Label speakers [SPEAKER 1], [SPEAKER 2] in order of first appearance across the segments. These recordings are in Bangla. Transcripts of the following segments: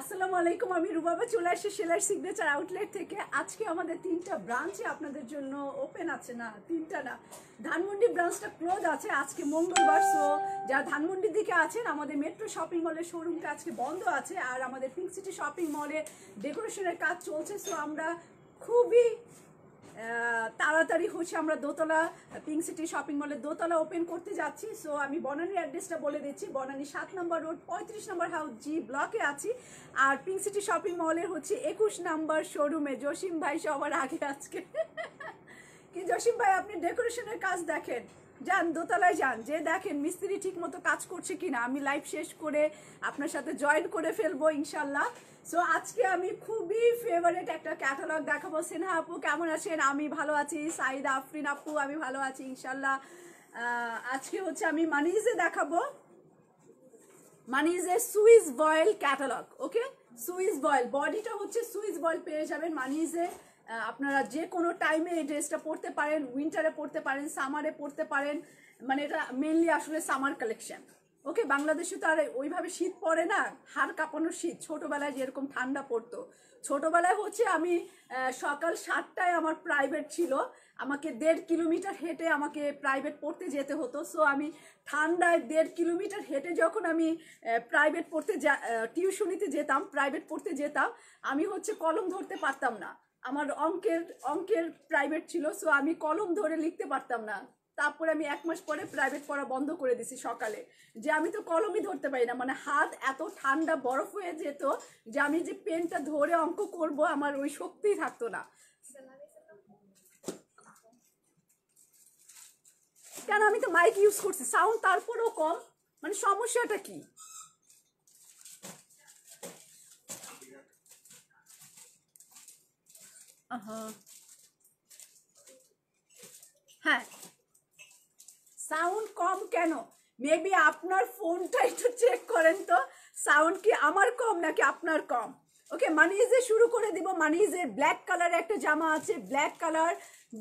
[SPEAKER 1] আসসালামু আলাইকুম আমি রুবাবা চলে আসছি সেলার সিগনেচার আউটলেট থেকে আজকে আমাদের তিনটা ব্রাঞ্চে আপনাদের জন্য ওপেন আছে না তিনটা না ধানমন্ডি ব্রাঞ্চটা ক্লোজ আছে আজকে মঙ্গলবার সো যারা ধানমন্ডির দিকে আছেন আমাদের মেট্রো শপিং মলের শোরুমটা আজকে বন্ধ আছে আর আমাদের পিঙ্ক সিটি শপিং মলে ডেকোরেশনের কাজ চলছে সো আমরা খুবই তাড়াতাড়ি হচ্ছে আমরা দোতলা পিঙ্ক সিটি শপিং মলে দোতলা ওপেন করতে যাচ্ছি সো আমি বনানির অ্যাড্রেসটা বলে দিচ্ছি বনানি সাত নম্বর রোড পঁয়ত্রিশ নম্বর হাউস জি ব্লকে আছি আর পিঙ্ক সিটি শপিং মলের হচ্ছে একুশ নম্বর শোরুমে জসিম ভাই সবার আগে আজকে কি জসিম ভাই আপনি ডেকোরেশনের কাজ দেখেন যান দোতলায় যান যে দেখেন মিস্ত্রি ঠিক মতো কাজ করছে কিনা আমি লাইভ শেষ করে আপনার সাথে জয়েন করে ফেলবো ইনশাল্লাহ সো আজকে আমি খুবই ফেভারেট একটা ক্যাটালগ দেখাবো সিনহা আপু কেমন আছেন আমি ভালো আছি সাইদা আফরিন আপু আমি ভালো আছি ইনশাল্লাহ আজকে হচ্ছে আমি মানিজে দেখাবো মানিজে Swiss voile catalogue okay Swiss voile বডিটা হচ্ছে সুইস বয়েল পেয়ে যাবেন মানিজে আপনারা যে কোনো টাইমে এই ড্রেসটা পরতে পারেন উইন্টারে পরতে পারেন সামারে পরতে পারেন মানে এটা মেনলি আসলে সামার কালেকশন ওকে বাংলাদেশে তো আর ওইভাবে শীত পড়ে না হার কাঁপানো শীত ছোটোবেলায় যেরকম ঠান্ডা পড়তো ছোটোবেলায় হচ্ছে আমি সকাল সাতটায় আমার প্রাইভেট ছিল আমাকে দেড় কিলোমিটার হেঁটে আমাকে প্রাইভেট পড়তে যেতে হতো সো আমি ঠান্ডায় দেড় কিলোমিটার হেঁটে যখন আমি প্রাইভেট পড়তে যা টিউশনিতে যেতাম প্রাইভেট পড়তে যেতাম আমি হচ্ছে কলম ধরতে পারতাম না আমার অঙ্কের অঙ্কের প্রাইভেট ছিল সো আমি কলম ধরে লিখতে পারতাম না তারপরে আমি এক মাস পরে প্রাইভেট পড়া বন্ধ করে দিছি সকালে যে আমি তো কলমই ধরতে পারি না মানে হাত এত ঠান্ডা বরফ হয়ে যেত যে আমি যে পেনটা ধরে অঙ্ক করব আমার ওই শক্তিই থাকতো না কেন আমি তো মাইক ইউজ করছি সাউন্ড তারপরেও কম মানে সমস্যাটা কি হ্যাঁ সাউন্ড কম কেন মেবি আপনার ফোনটা একটু চেক করেন তো সাউন্ড কি আমার কম নাকি আপনার কম ওকে মানিজে শুরু করে দিব মানিজে ব্ল্যাক কালারের একটা জামা আছে ব্ল্যাক কালার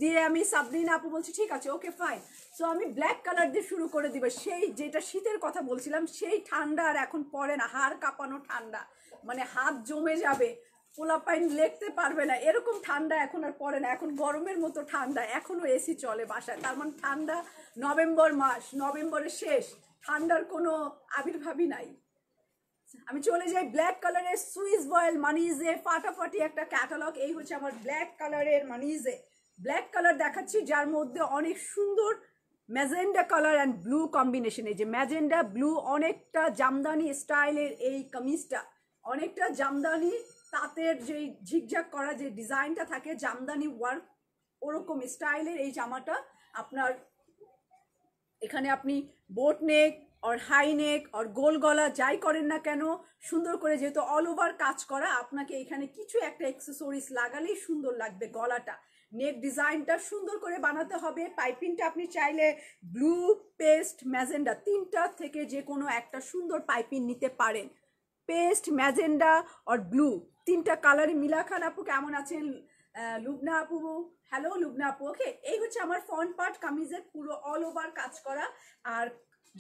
[SPEAKER 1] দিয়ে আমি সাবদিন আপু বলছি ঠিক আছে ওকে ফাইন সো আমি ব্ল্যাক কালার দিয়ে শুরু করে দিব সেই যেটা শীতের কথা বলছিলাম সেই ঠান্ডা আর এখন পরে না হাড় কাঁপানো ঠান্ডা মানে হাত জমে যাবে পোলাপাইন লেখতে পারবে না এরকম ঠান্ডা এখন আর পড়ে না এখন গরমের মতো ঠান্ডা এখনও এসি চলে বাসায় তার মানে ঠান্ডা নভেম্বর মাস নভেম্বরের শেষ ঠান্ডার কোনো আবির্ভাবই নাই আমি চলে যাই ব্ল্যাক কালারের সুইস বয়েল মানিজে ফাটাফাটি একটা ক্যাটালগ এই হচ্ছে আমার ব্ল্যাক কালারের মানিজে ব্ল্যাক কালার দেখাচ্ছি যার মধ্যে অনেক সুন্দর magenta colour and blue combination এই যে ম্যাজেন্ডা ব্লু অনেকটা জামদানি স্টাইলের এই কামিজটা অনেকটা জামদানি তাঁতের যেই ঝিকঝাক করা যে ডিজাইনটা থাকে জামদানি ওয়ার্ক ওরকম স্টাইলের এই জামাটা আপনার এখানে আপনি boat neck or high neck or গোল গলা যাই করেন না কেন সুন্দর করে যেহেতু অল ওভার কাজ করা আপনাকে এখানে কিছু একটা এক্সেসরিজ লাগালেই সুন্দর লাগবে গলাটা নেক ডিজাইনটা সুন্দর করে বানাতে হবে পাইপিংটা আপনি চাইলে ব্লু পেস্ট ম্যাজেন্ডা তিনটা থেকে যে কোনো একটা সুন্দর পাইপিং নিতে পারেন পেস্ট ম্যাজেন্ডা অর ব্লু তিনটা কালারে মিলা খান আপু কেমন আছেন লুবনা আপু হ্যালো লুবনা আপু ওকে এই হচ্ছে আমার ফ্রন্ট পার্ট কামিজের পুরো অল ওভার কাজ করা আর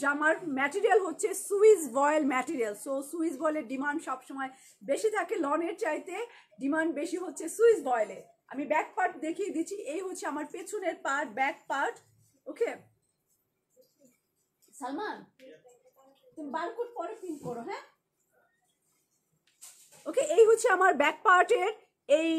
[SPEAKER 1] জামার ম্যাটেরিয়াল হচ্ছে Swiss voile material so Swiss বয়েলের ডিমান্ড সবসময় বেশি থাকে লনের চাইতে ডিমান্ড বেশি হচ্ছে সুইস বয়েলের আমি ব্যাক পার্ট দেখিয়ে দিচ্ছি এই হচ্ছে আমার পেছনের part back part okay Salman তুমি বারকোড পরে ফিল করো হ্যাঁ ওকে এই হচ্ছে আমার ব্যাক পার্টের এই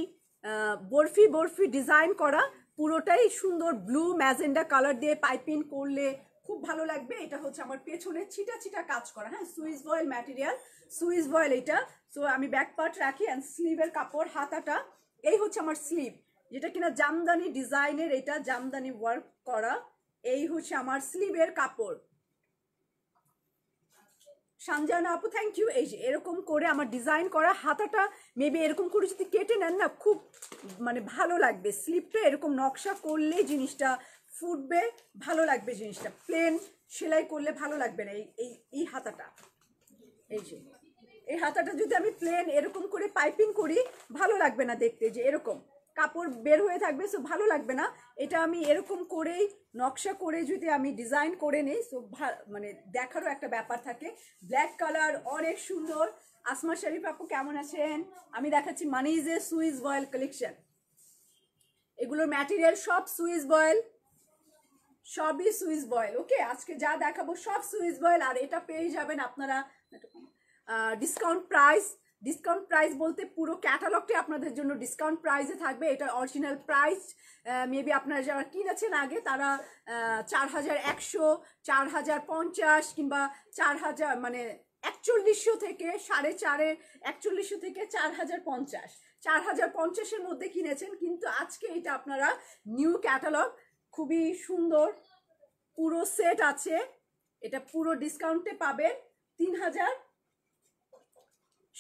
[SPEAKER 1] বরফি বরফি ডিজাইন করা পুরোটাই সুন্দর ব্লু ম্যাজেন্ডা কালার দিয়ে পাইপিং করলে খুব ভালো লাগবে এটা হচ্ছে আমার পেছনে ছিটা ছিটা কাজ করা হ্যাঁ Swiss voile material Swiss voile এটা সো আমি ব্যাক পার্ট রাখি অ্যান্ড স্লিভের কাপড় হাতাটা এই হচ্ছে আমার স্লিভ যেটা কিনা জামদানি ডিজাইনের এটা জামদানি ওয়ার্ক করা এই হচ্ছে আমার স্লিভের কাপড় সানজানা আপু থ্যাংক ইউ এই যে এরকম করে আমার ডিজাইন করা হাতাটা মেবি এরকম করে যদি কেটে নেন না খুব মানে ভালো লাগবে স্লিপটা এরকম নকশা করলে জিনিসটা ফুটবে ভালো লাগবে জিনিসটা প্লেন সেলাই করলে ভালো লাগবে না এই এই হাতাটা এই যে এই হাতাটা যদি আমি প্লেন এরকম করে পাইপিং করি ভালো লাগবে না দেখতে যে এরকম কাপড় বের হয়ে থাকবে সো ভালো লাগবে না এটা আমি এরকম করেই নকশা করে যদি আমি ডিজাইন করে নিই সো মানে দেখারও একটা ব্যাপার থাকে ব্ল্যাক কালার অনেক সুন্দর আসমা শরীফ আপু কেমন আছেন আমি দেখাচ্ছি মানিজের সুইস বয়েল কালেকশন এগুলোর ম্যাটেরিয়াল সব সুইস বয়েল সবই সুইস বয়েল ওকে আজকে যা দেখাবো সব সুইস বয়েল আর এটা পেয়ে যাবেন আপনারা ডিসকাউন্ট প্রাইস ডিসকাউন্ট প্রাইস বলতে পুরো ক্যাটালগটি আপনাদের জন্য ডিসকাউন্ট প্রাইসে থাকবে এটা অরিজিনাল প্রাইস মেবি আপনারা যারা কিনেছেন আগে তারা চার হাজার একশো চার হাজার পঞ্চাশ কিংবা চার হাজার মানে একচল্লিশশো থেকে সাড়ে চারে একচল্লিশশো থেকে চার হাজার পঞ্চাশ চার হাজার পঞ্চাশের মধ্যে কিনেছেন কিন্তু আজকে এটা আপনারা নিউ ক্যাটালগ খুবই সুন্দর পুরো সেট আছে এটা পুরো ডিসকাউন্টে পাবেন তিন হাজার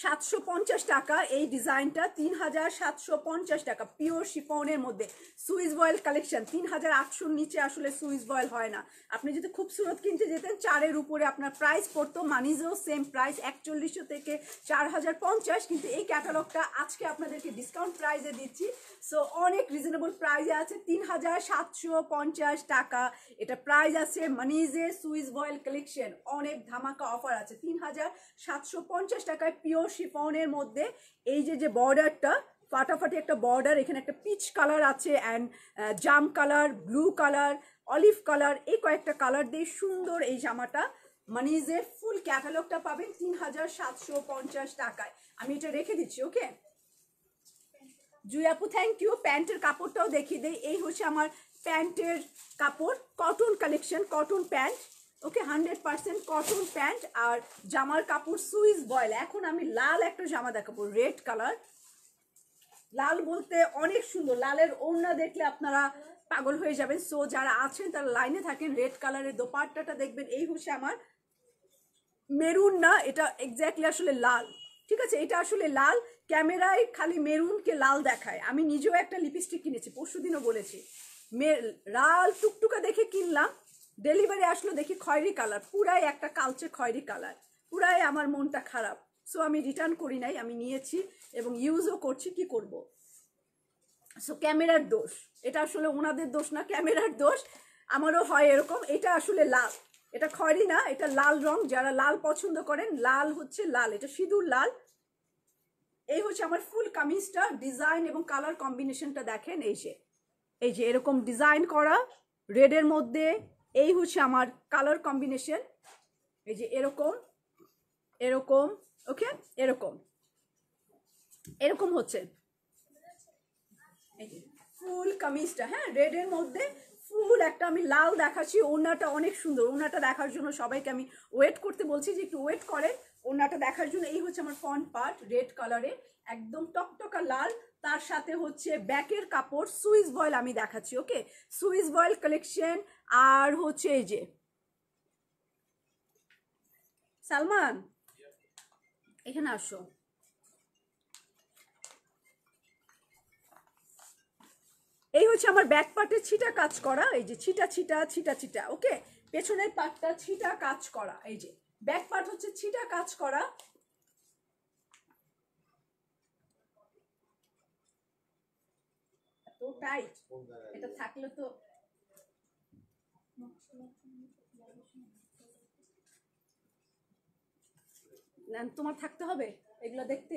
[SPEAKER 1] সাতশো পঞ্চাশ টাকা এই ডিজাইনটা তিন হাজার সাতশো পঞ্চাশ টাকা পিওর শিফনের মধ্যে সুইস বয়েল কালেকশন তিন হাজার আটশোর নিচে আসলে সুইস বয়েল হয় না আপনি যদি খুব সুরত কিনতে যেতেন চারের উপরে আপনার প্রাইস পড়তো মানিজেও সেম প্রাইস একচল্লিশশো থেকে চার হাজার পঞ্চাশ কিন্তু এই ক্যাটালগটা আজকে আপনাদেরকে ডিসকাউন্ট প্রাইসে দিচ্ছি সো অনেক রিজনেবল প্রাইসে আছে তিন হাজার সাতশো পঞ্চাশ টাকা এটা প্রাইস আছে মানিজে সুইস বয়েল কালেকশন অনেক ধামাকা অফার আছে তিন হাজার সাতশো পঞ্চাশ টাকায় পিওর শিফনের মধ্যে এই যে যে বর্ডারটা ফাটাফাটি একটা বর্ডার এখানে একটা পিচ কালার আছে অ্যান্ড জাম colour blue colour olive colour এই কয়েকটা কালার দিয়ে সুন্দর এই জামাটা মানিজের ফুল ক্যাটালগটা পাবেন তিন হাজার সাতশো পঞ্চাশ টাকায় আমি এটা রেখে দিচ্ছি ওকে জুই আপু থ্যাংক ইউ প্যান্টের কাপড়টাও দেখিয়ে দেয় এই হচ্ছে আমার প্যান্টের কাপড় cotton collection cotton pant okay hundred percent cotton pant আর জামার কাপড় সুইস বয়েল এখন আমি লাল একটা জামা দেখাবো রেড কালার লাল বলতে অনেক সুন্দর লালের ওড়না দেখলে আপনারা পাগল হয়ে যাবেন সো যারা আছেন তারা লাইনে থাকেন রেড কালারের দোপাট্টাটা দেখবেন এই হচ্ছে আমার মেরুন না এটা এক্স্যাক্টলি আসলে লাল ঠিক আছে এটা আসলে লাল ক্যামেরায় খালি মেরুনকে লাল দেখায় আমি নিজেও একটা লিপস্টিক কিনেছি পরশু দিনও বলেছি মে লাল টুকটুকা দেখে কিনলাম ডেলিভারি আসলো দেখি খয়েরি কালার পুরাই একটা কালচে খয়েরি কালার পুরাই আমার মনটা খারাপ সো আমি রিটার্ন করি নাই আমি নিয়েছি এবং ইউজও করছি কি করব। সো ক্যামেরার দোষ এটা আসলে ওনাদের দোষ না ক্যামেরার দোষ আমারও হয় এরকম এটা আসলে লাল এটা খয়েরি না এটা লাল রং যারা লাল পছন্দ করেন লাল হচ্ছে লাল এটা সিঁদুর লাল এই হচ্ছে আমার ফুল কামিজটা ডিজাইন এবং কালার কম্বিনেশনটা দেখেন এই যে এই যে এরকম ডিজাইন করা রেডের মধ্যে এই হচ্ছে আমার কালার কম্বিনেশন এই যে এরকম এরকম ওকে এরকম এরকম হচ্ছে এই যে ফুল কামিজটা হ্যাঁ রেডের মধ্যে ফুল একটা আমি লাল দেখাচ্ছি ওনাটা অনেক সুন্দর ওনাটা দেখার জন্য সবাইকে আমি ওয়েট করতে বলছি যে একটু ওয়েট করেন ওনাটা দেখার জন্য এই হচ্ছে আমার ফন পার্ট রেড কালারের একদম টকটকা লাল তার সাথে হচ্ছে ব্যাকের কাপড় সুইস বয়েল আমি দেখাচ্ছি ওকে সুইস বয়েল কালেকশন আর হচ্ছে এই যে সালমান এখানে আসো এই হচ্ছে আমার ব্যাক পার্টে ছিটা কাজ করা এই যে ছিটা ছিটা ছিটা ছিটা ওকে পেছনের পার্টটা ছিটা কাজ করা এই যে ব্যাক পার্ট হচ্ছে ছিটা কাজ করা এত টাইট এটা থাকলে তো তোমার থাকতে হবে এগুলো দেখতে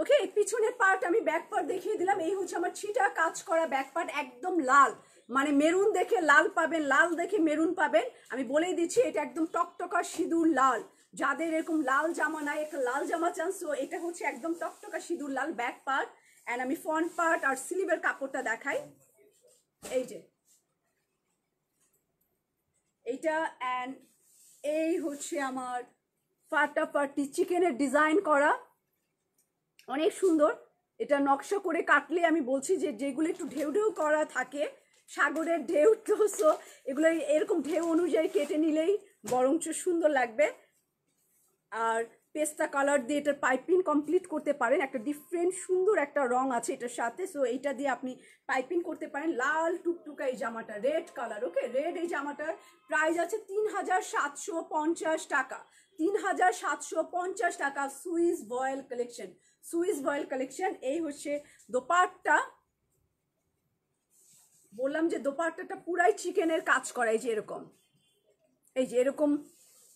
[SPEAKER 1] ওকে পিছনের পার্ট আমি ব্যাক পার্ট দেখিয়ে দিলাম এই হচ্ছে আমার ছিটা কাজ করা ব্যাক পার্ট একদম লাল মানে মেরুন দেখে লাল পাবেন লাল দেখে মেরুন পাবেন আমি বলেই দিচ্ছি এটা একদম টকটকা সিঁদুর লাল যাদের এরকম লাল জামা নাই একটা লাল জামা চান সো এটা হচ্ছে একদম টকটকা সিঁদুর লাল ব্যাক পার্ট অ্যান্ড আমি ফ্রন্ট পার্ট আর স্লিভের কাপড়টা দেখাই এই যে এইটা অ্যান্ড এই হচ্ছে আমার পার্টি চিকেনের ডিজাইন করা অনেক সুন্দর এটা নকশা করে কাটলে আমি বলছি যে যেগুলো একটু ঢেউ ঢেউ করা থাকে সাগরের ঢেউ তো এগুলো এরকম ঢেউ অনুযায়ী কেটে নিলেই বরঞ্চ সুন্দর লাগবে আর পেস্তা কালার দিয়ে এটার পাইপিং কমপ্লিট করতে পারেন একটা ডিফারেন্ট সুন্দর একটা রং আছে এটার সাথে সো এইটা দিয়ে আপনি পাইপিং করতে পারেন লাল টুকটুকা এই জামাটা রেড কালার ওকে রেড এই জামাটার প্রাইস আছে তিন হাজার সাতশো পঞ্চাশ টাকা তিন হাজার সাতশো পঞ্চাশ টাকা Swiss voile collection Swiss voile collection এই হচ্ছে দোপারটা বললাম যে দোপাট্টাটা পুরাই চিকেনের কাজ এই যে এরকম এই যে এরকম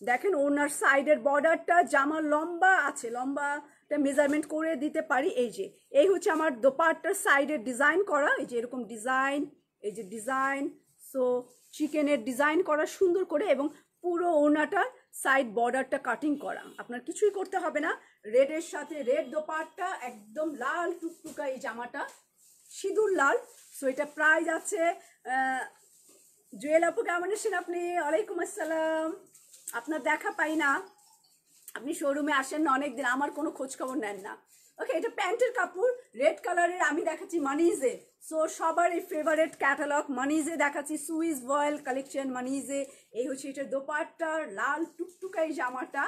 [SPEAKER 1] দেখেন ওনার সাইডের বর্ডারটা জামা লম্বা আছে লম্বাটা মেজারমেন্ট করে দিতে পারি এই যে এই হচ্ছে আমার দোপাট্টার সাইডের ডিজাইন করা এই যে এরকম ডিজাইন এই যে ডিজাইন সো চিকেনের ডিজাইন করা সুন্দর করে এবং পুরো ওনাটা সাইড বর্ডারটা কাটিং করা আপনার কিছুই করতে হবে না রেডের সাথে রেড দোপারটা একদম লাল টুকটুকা এই জামাটা সিঁদুর লাল সো এটা প্রায় যাচ্ছে জুয়েল আপু কেমন আছেন আপনি ওয়ালাইকুম আসসালাম আপনার দেখা পাই না আপনি শোরুমে আসেন না অনেক দিন আমার কোনো খোঁজখবর নেন না ওকে এটা প্যান্টের কাপড় রেড কালারের আমি দেখাচ্ছি মানিজে সো সবার এই ফেভারেট ক্যাটালগ মানিজে দেখাচ্ছি সুইস বয়েল কালেকশন মানিজে এই হচ্ছে এটা দোপাট্টার লাল টুকটুকাই জামাটা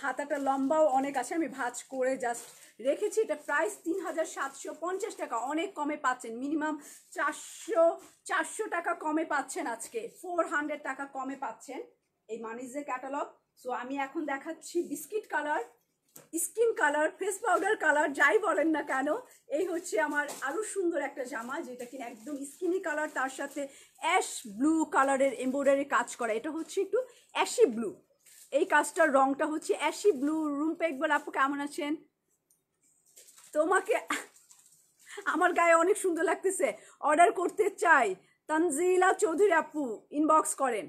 [SPEAKER 1] হাতাটা লম্বাও অনেক আছে আমি ভাজ করে জাস্ট রেখেছি এটা প্রাইস তিন হাজার সাতশো পঞ্চাশ টাকা অনেক কমে পাচ্ছেন মিনিমাম চারশো চারশো টাকা কমে পাচ্ছেন আজকে ফোর হান্ড্রেড টাকা কমে পাচ্ছেন এই মানিজে ক্যাটালগ সো আমি এখন দেখাচ্ছি biscuit colour skin colour face powder colour যাই বলেন না কেন এই হচ্ছে আমার আরও সুন্দর একটা জামা যেটা কিনা একদম স্কিনি কালার তার সাথে অ্যাশ ব্লু কালারের এম্বয়ডারি কাজ করা এটা হচ্ছে একটু অ্যাশি ব্লু এই কাজটার রংটা হচ্ছে অ্যাশি ব্লু রুম বলে আপু কেমন আছেন তোমাকে আমার গায়ে অনেক সুন্দর লাগতেছে অর্ডার করতে চাই তানজিলা চৌধুরী আপু ইনবক্স করেন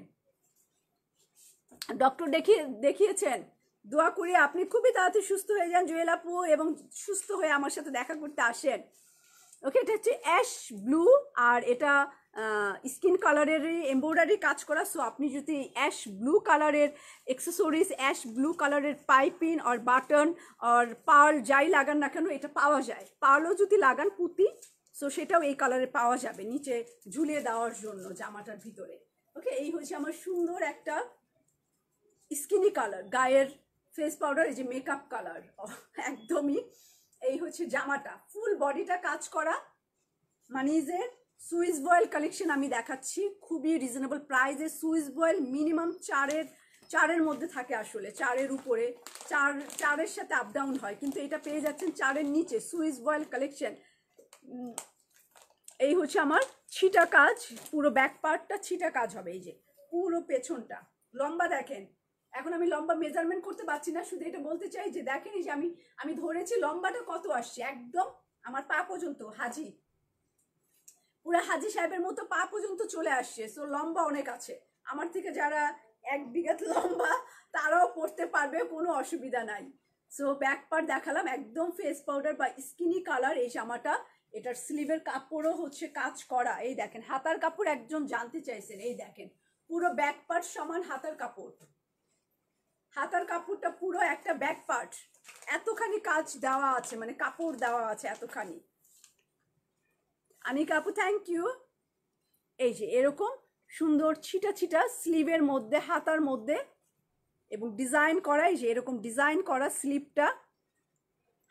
[SPEAKER 1] ডক্টর দেখিয়ে দেখিয়েছেন দোয়া করি আপনি খুবই তাড়াতাড়ি সুস্থ হয়ে যান জুয়েল আপু এবং সুস্থ হয়ে আমার সাথে দেখা করতে আসেন ওকে এটা হচ্ছে অ্যাশ ব্লু আর এটা স্কিন কালারের এমব্রয়ডারি কাজ করা সো আপনি যদি অ্যাশ ব্লু কালারের এক্সেসরিজ অ্যাশ ব্লু কালারের পাইপিন আর বাটন আর পার্ল যাই লাগান না কেন এটা পাওয়া যায় পার্লও যদি লাগান পুঁতি সো সেটাও এই কালারে পাওয়া যাবে নিচে ঝুলিয়ে দেওয়ার জন্য জামাটার ভিতরে ওকে এই হচ্ছে আমার সুন্দর একটা স্কিনি কালার গায়ের ফেস পাউডার এই যে মেকআপ কালার একদমই এই হচ্ছে জামাটা ফুল বডিটা কাজ করা মানিজের সুইস বয়েল কালেকশন আমি দেখাচ্ছি খুবই রিজনেবল প্রাইজে সুইস বয়েল মিনিমাম চারের চারের মধ্যে থাকে আসলে চারের উপরে চার চারের সাথে আপ ডাউন হয় কিন্তু এটা পেয়ে যাচ্ছেন চারের নিচে সুইস বয়েল কালেকশন এই হচ্ছে আমার ছিটা কাজ পুরো ব্যাক পার্টটা ছিটা কাজ হবে এই যে পুরো পেছনটা লম্বা দেখেন এখন আমি লম্বা মেজারমেন্ট করতে পারছি না শুধু এটা বলতে চাই যে দেখেনি যে আমি আমি ধরেছি লম্বাটা কত আসছে একদম আমার পা পর্যন্ত হাজি পুরা হাজি সাহেবের মতো পা পর্যন্ত চলে আসছে সো লম্বা অনেক আছে আমার থেকে যারা এক বিঘাত লম্বা তারাও পড়তে পারবে কোনো অসুবিধা নাই সো ব্যাক পার দেখালাম একদম ফেস পাউডার বা স্কিনি কালার এই জামাটা এটার স্লিভের কাপড়ও হচ্ছে কাজ করা এই দেখেন হাতার কাপড় একজন জানতে চাইছেন এই দেখেন পুরো ব্যাক পার্ট সমান হাতার কাপড় হাতার কাপড়টা পুরো একটা ব্যাক পার্ট এতখানি কাজ দেওয়া আছে মানে কাপড় দেওয়া আছে এতখানি আনিকা আপু থ্যাংক ইউ এই যে এরকম সুন্দর ছিটা ছিটা স্লিভের মধ্যে হাতার মধ্যে এবং ডিজাইন করা এই যে এরকম ডিজাইন করা স্লিভটা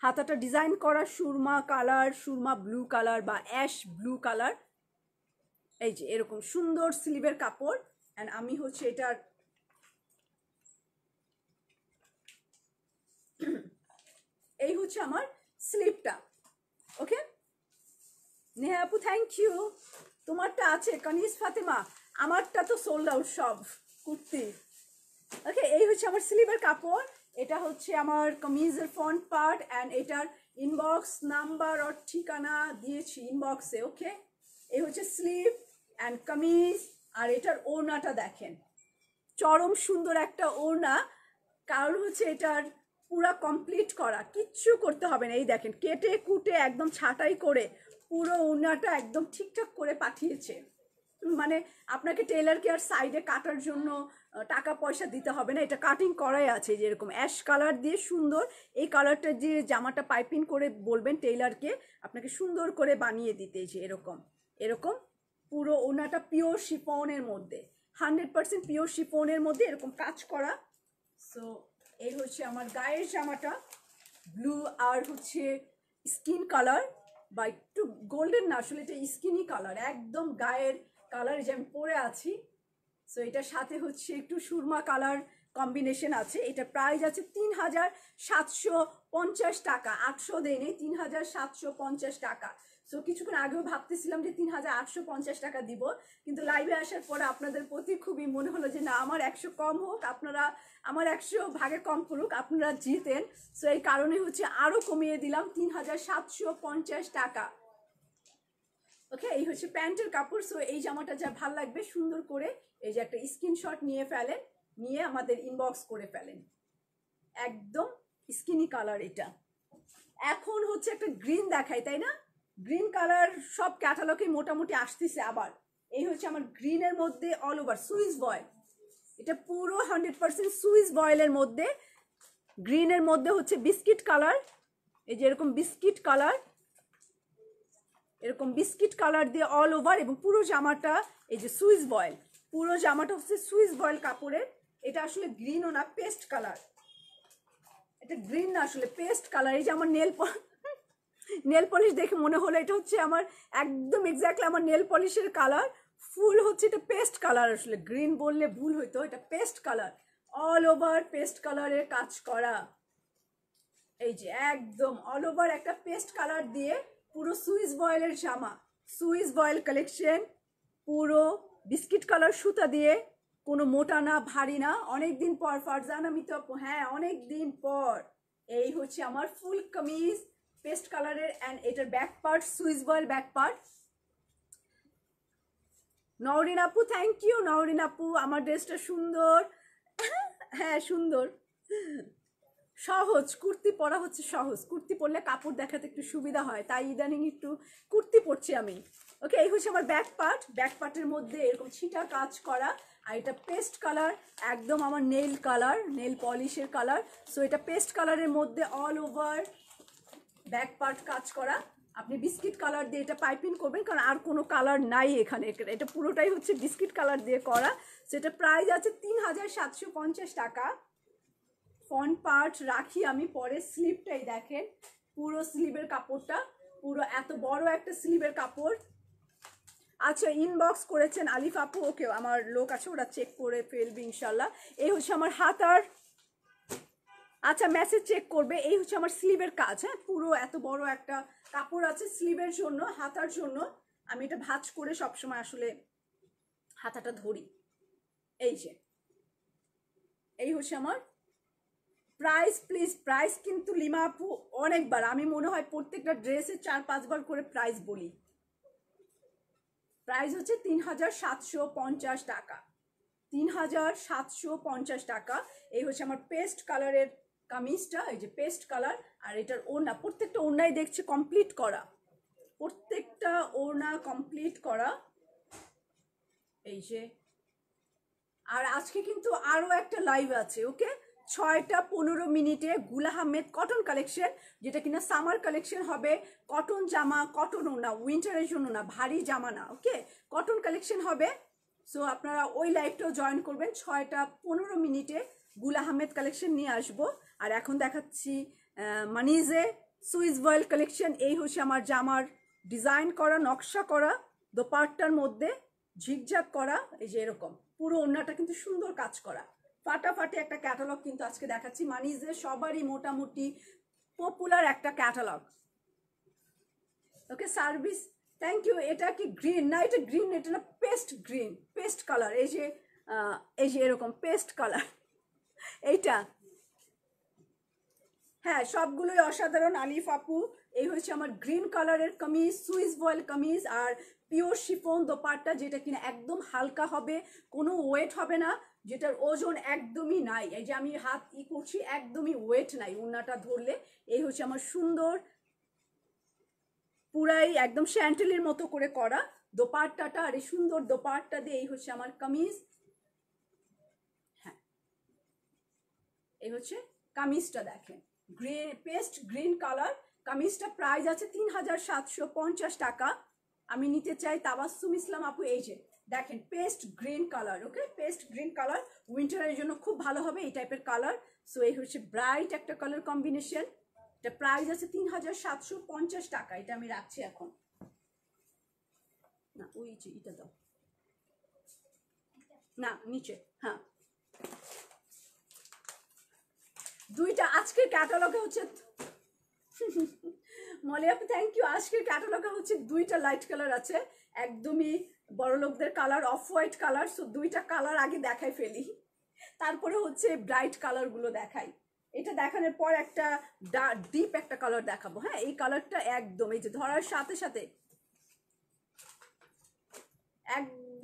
[SPEAKER 1] হাতাটা ডিজাইন করা সুরমা কালার সুরমা ব্লু কালার বা অ্যাশ ব্লু কালার এই যে এরকম সুন্দর স্লিভের কাপড় অ্যান্ড আমি হচ্ছে এটার এই হচ্ছে আমার স্লিপটা ওকে নেহা আপু থ্যাংক ইউ তোমারটা আছে কনিস ফাতেমা আমারটা তো সোল্ড আউট সব কুর্তি ওকে এই হচ্ছে আমার স্লিভের কাপড় এটা হচ্ছে আমার কামিজের ফ্রন্ট পার্ট অ্যান্ড এটার ইনবক্স নাম্বার আর ঠিকানা দিয়েছি ইনবক্সে ওকে এই হচ্ছে স্লিপ অ্যান্ড কামিজ আর এটার ওড়নাটা দেখেন চরম সুন্দর একটা ওড়না কারণ হচ্ছে এটার পুরো কমপ্লিট করা কিচ্ছু করতে হবে না এই দেখেন কেটে কুটে একদম ছাটাই করে পুরো ওনাটা একদম ঠিকঠাক করে পাঠিয়েছে মানে আপনাকে টেলার কেয়ার সাইডে কাটার জন্য টাকা পয়সা দিতে হবে না এটা কাটিং করাই আছে যেরকম অ্যাশ কালার দিয়ে সুন্দর এই কালারটা যে জামাটা পাইপিং করে বলবেন টেলারকে আপনাকে সুন্দর করে বানিয়ে দিতে যে এরকম এরকম পুরো ওনাটা পিওর শিপনের মধ্যে হান্ড্রেড পার্সেন্ট পিওর শিপনের মধ্যে এরকম কাজ করা সো এই হচ্ছে আমার গায়ের জামাটা ব্লু আর হচ্ছে স্কিন কালার বা একটু গোল্ডেন না আসলে এটা স্কিনই কালার একদম গায়ের কালার যে আমি পরে আছি সো এটার সাথে হচ্ছে একটু সুরমা কালার কম্বিনেশন আছে এটা প্রাইস আছে তিন হাজার সাতশো পঞ্চাশ টাকা আটশো দেয় নেই তিন হাজার সাতশো পঞ্চাশ টাকা সো কিছুক্ষণ আগেও ভাবতেছিলাম যে তিন হাজার আটশো পঞ্চাশ টাকা দিব কিন্তু লাইভে আসার পর আপনাদের প্রতি খুবই মনে হলো যে না আমার একশো কম হোক আপনারা আমার একশো ভাগে কম করুক আপনারা জিতেন সো এই কারণে হচ্ছে আরও কমিয়ে দিলাম তিন হাজার সাতশো পঞ্চাশ টাকা ওকে এই হচ্ছে প্যান্টের কাপড় সো এই জামাটা যা ভাল লাগবে সুন্দর করে এই যে একটা স্ক্রিনশট নিয়ে ফেলেন নিয়ে আমাদের ইনবক্স করে ফেলেন একদম স্কিনি কালার এটা এখন হচ্ছে একটা গ্রিন দেখায় তাই না গ্রিন কালার সব ক্যাটালগে মোটামুটি আসতেছে আবার এই হচ্ছে আমার গ্রিনের মধ্যে অল ওভার সুইস বয়েল এটা পুরো হান্ড্রেড পার্সেন্ট সুইস বয়েলের মধ্যে গ্রিনের মধ্যে হচ্ছে বিস্কিট কালার এই যে এরকম বিস্কিট কালার এরকম বিস্কিট কালার দিয়ে অল ওভার এবং পুরো জামাটা এই যে সুইস বয়েল পুরো জামাটা হচ্ছে সুইস বয়েল কাপড়ের এটা আসলে গ্রিনও না পেস্ট কালার এটা গ্রিন না আসলে পেস্ট কালার এই যে আমার নেল নেল পলিশ দেখে মনে হলো এটা হচ্ছে আমার একদম এক্স্যাক্টলি আমার নেল পলিশের কালার ফুল হচ্ছে এটা পেস্ট কালার আসলে গ্রিন বললে ভুল হইতো এটা paste colour all over paste কালারের কাজ করা এই যে একদম অল ওভার একটা পেস্ট কালার দিয়ে পুরো সুইস বয়েলের জামা সুইস বয়েল কালেকশন পুরো বিস্কিট কালার সুতা দিয়ে কোনো মোটা না ভারী না অনেক দিন পর আমি তো হ্যাঁ অনেক দিন পর এই হচ্ছে আমার ফুল কামিজ পেস্ট কালারের অ্যান্ড এটার back part Swiss voile back part Nowrin আপু থ্যাংক ইউ নওরিন আপু আমার ড্রেসটা সুন্দর হ্যাঁ সুন্দর সহজ কুর্তি পরা হচ্ছে সহজ কুর্তি পরলে কাপড় দেখাতে একটু সুবিধা হয় তাই ইদানিং একটু কুর্তি পরছি আমি ওকে এই হচ্ছে আমার ব্যাক পার্ট ব্যাক পার্টের মধ্যে এরকম ছিটা কাজ করা আর এটা পেস্ট কালার একদম আমার নেল কালার নেল পলিশের কালার সো এটা পেস্ট কালারের মধ্যে অল ওভার ব্যাক পার্ট কাজ করা আপনি বিস্কিট কালার দিয়ে এটা পাইপিং করবেন কারণ আর কোনো কালার নাই এখানে এটা পুরোটাই হচ্ছে বিস্কিট কালার দিয়ে করা সেটা প্রাইস আছে তিন হাজার সাতশো পঞ্চাশ টাকা ফ্রন্ট পার্ট রাখি আমি পরে স্লিপটাই দেখেন পুরো স্লিভের কাপড়টা পুরো এত বড় একটা স্লিভের কাপড় আচ্ছা ইনবক্স করেছেন আলিফ আপু ওকে আমার লোক আছে ওরা চেক করে ফেলবে ইনশাল্লাহ এই হচ্ছে আমার হাতার আচ্ছা মেসেজ চেক করবে এই হচ্ছে আমার স্লিভের কাজ হ্যাঁ পুরো এত বড় একটা কাপড় আছে স্লিভের জন্য হাতার জন্য আমি এটা ভাজ করে সবসময় আসলে হাতাটা ধরি এই যে এই হচ্ছে আমার প্রাইস প্লিজ প্রাইস কিন্তু লিমা আপু অনেকবার আমি মনে হয় প্রত্যেকটা ড্রেসে চার পাঁচবার করে প্রাইস বলি প্রাইস হচ্ছে তিন হাজার সাতশো পঞ্চাশ টাকা তিন হাজার সাতশো পঞ্চাশ টাকা এই হচ্ছে আমার পেস্ট কালারের কামিজটা এই যে পেস্ট কালার আর এটার ওড়না প্রত্যেকটা ওড়নাই দেখছি কমপ্লিট করা প্রত্যেকটা ওড়না কমপ্লিট করা এই যে আর আজকে কিন্তু আরও একটা লাইভ আছে ওকে ছয়টা পনেরো মিনিটে গুলা আহমেদ কটন কালেকশন যেটা কিনা সামার কালেকশন হবে কটন জামা কটন ওনা উইন্টারের জন্য না ভারী জামা না ওকে কটন কালেকশন হবে সো আপনারা ওই লাইভটাও জয়েন করবেন ছয়টা পনেরো মিনিটে গুলা আহমেদ কালেকশন নিয়ে আসবো আর এখন দেখাচ্ছি মানিজে সুইস ভয়েল কালেকশন এই হচ্ছে আমার জামার ডিজাইন করা নকশা করা দোপারটার মধ্যে ঝিকঝাক করা এই যে এরকম পুরো ওনাটা কিন্তু সুন্দর কাজ করা ফাটাফাটি একটা ক্যাটালগ কিন্তু আজকে দেখাচ্ছি মানিজে সবারই মোটামুটি পপুলার একটা catalogue okay service thank you এটা কি গ্রিন না এটা গ্রিন এটা না পেস্ট গ্রিন পেস্ট কালার এই যে এই যে এরকম পেস্ট কালার এইটা হ্যাঁ সবগুলোই অসাধারণ আলিফ আপু এই হচ্ছে আমার গ্রিন কালারের কামিজ সুইস বয়েল কামিজ আর পিওর শিফন দোপারটা যেটা কিনা একদম হালকা হবে কোনো ওয়েট হবে না যেটার ওজন একদমই নাই এই যে আমি হাত ই করছি একদমই ওয়েট নাই ওনাটা ধরলে এই হচ্ছে আমার সুন্দর পুরাই একদম স্যান্টেলের মতো করে করা দোপাট্টাটা আর এই সুন্দর দোপারটা দিয়ে এই হচ্ছে আমার কামিজ হ্যাঁ এই হচ্ছে কামিজটা দেখেন গ্রে পেস্ট গ্রিন কালার কামিজটা প্রাইস আছে তিন হাজার সাতশো পঞ্চাশ টাকা আমি নিতে চাই তাবাসুম ইসলাম আপু এই যে দেখেন paste green colour okay paste green colour উইন্টারের জন্য খুব ভালো হবে এই টাইপের কালার সো এই হচ্ছে ব্রাইট একটা কালার কম্বিনেশন এটা প্রাইস আছে তিন হাজার সাতশো পঞ্চাশ টাকা এটা আমি রাখছি এখন না ওই যে এটা দাও না নিচে হ্যাঁ দুইটা আজকের ক্যাটালগে হচ্ছে মলে থ্যাংক ইউ আজকের ক্যাটালগে হচ্ছে দুইটা লাইট কালার আছে একদমই বড়লোকদের colour off white colour so দুইটা কালার আগে দেখাই ফেলি তারপরে হচ্ছে ব্রাইট কালারগুলো দেখাই এটা দেখানোর পর একটা ডিপ একটা কালার দেখাবো হ্যাঁ এই কালারটা একদম এই যে ধরার সাথে সাথে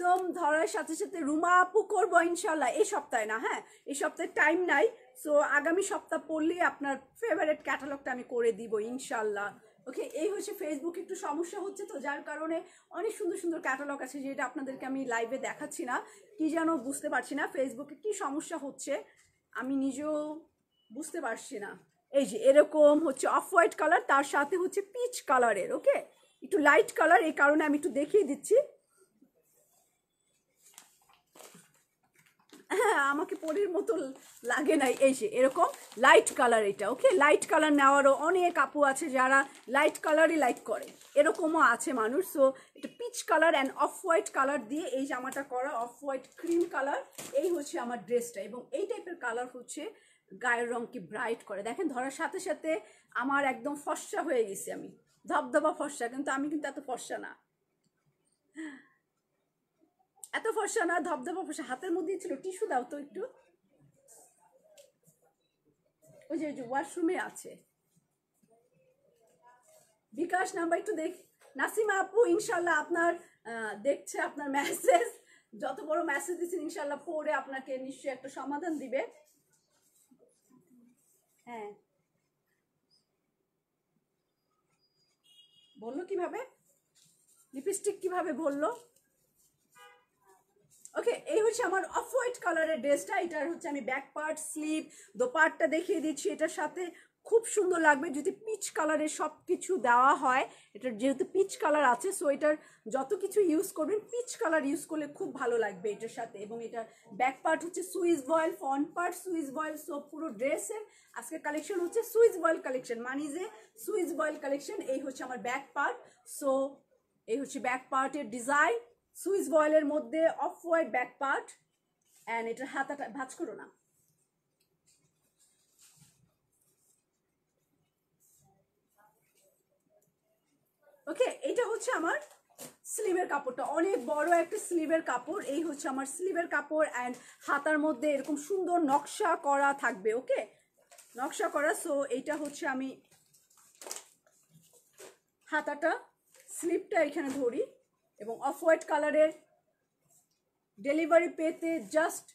[SPEAKER 1] একদম ধরার সাথে সাথে রুমা আপু করবো ইনশাল্লাহ এই সপ্তাহে না হ্যাঁ এই সপ্তাহে টাইম নাই সো আগামী সপ্তাহ পড়লেই আপনার ফেভারেট ক্যাটালগটা আমি করে দিব ইনশাল্লাহ ওকে এই হচ্ছে ফেসবুক একটু সমস্যা হচ্ছে তো যার কারণে অনেক সুন্দর সুন্দর ক্যাটালগ আছে যেটা আপনাদেরকে আমি লাইভে দেখাচ্ছি না কি যেন বুঝতে পারছি না ফেসবুকে কি সমস্যা হচ্ছে আমি নিজেও বুঝতে পারছি না এই যে এরকম হচ্ছে অফ হোয়াইট কালার তার সাথে হচ্ছে পিচ কালারের ওকে একটু লাইট কালার এই কারণে আমি একটু দেখিয়ে দিচ্ছি আমাকে পরের মতো লাগে নাই এই যে এরকম লাইট কালার এটা ওকে লাইট কালার নেওয়ারও অনেক আপু আছে যারা লাইট কালারই লাইক করে এরকমও আছে মানুষ সো এটা peach colour and off white colour দিয়ে এই জামাটা করা অফ হোয়াইট ক্রিম কালার এই হচ্ছে আমার ড্রেসটা এবং এই টাইপের কালার হচ্ছে গায়ের রঙকে ব্রাইট করে দেখেন ধরার সাথে সাথে আমার একদম ফর্সা হয়ে গেছি আমি ধবধবা ফর্সা কিন্তু আমি কিন্তু এত ফর্সা না এত ফর্সা না ধবধবা ফসা হাতের মধ্যে ছিল টিস্যু দাও তো একটু ওই যে ওয়াশরুমে আছে বিকাশ নাম্বার একটু দেখ নাসিমা আপু ইনশাল্লাহ আপনার দেখছে আপনার মেসেজ যত বড় মেসেজ দিচ্ছেন ইনশাল্লাহ পরে আপনাকে নিশ্চয়ই একটা সমাধান দিবে হ্যাঁ বললো কিভাবে লিপস্টিক কিভাবে বললো ওকে এই হচ্ছে আমার অফ হোয়াইট কালারের ড্রেসটা এটার হচ্ছে আমি ব্যাক পার্ট স্লিভ দোপারটা দেখিয়ে দিচ্ছি এটার সাথে খুব সুন্দর লাগবে যদি পিচ কালারের সব কিছু দেওয়া হয় এটার যেহেতু পিচ কালার আছে সো এটার যত কিছু ইউজ করবেন পিচ কালার ইউজ করলে খুব ভালো লাগবে এটার সাথে এবং এটার ব্যাক পার্ট হচ্ছে Swiss voile front part Swiss voile so পুরো ড্রেসের আজকের কালেকশন হচ্ছে সুইচ বয়েল কালেকশন মানি যে সুইচ বয়েল কালেকশন এই হচ্ছে আমার ব্যাক পার্ট সো এই হচ্ছে ব্যাক পার্টের ডিজাইন সুইস বয়েলের মধ্যে off white back part and এটার হাতাটা ভাজ করো না ওকে এটা হচ্ছে আমার স্লিভের কাপড়টা অনেক বড় একটা স্লিভের কাপড় এই হচ্ছে আমার স্লিভের কাপড় অ্যান্ড হাতার মধ্যে এরকম সুন্দর নকশা করা থাকবে ওকে নকশা করা সো এইটা হচ্ছে আমি হাতাটা স্লিপটা এখানে ধরি এবং অফ হোয়াইট কালারের ডেলিভারি পেতে জাস্ট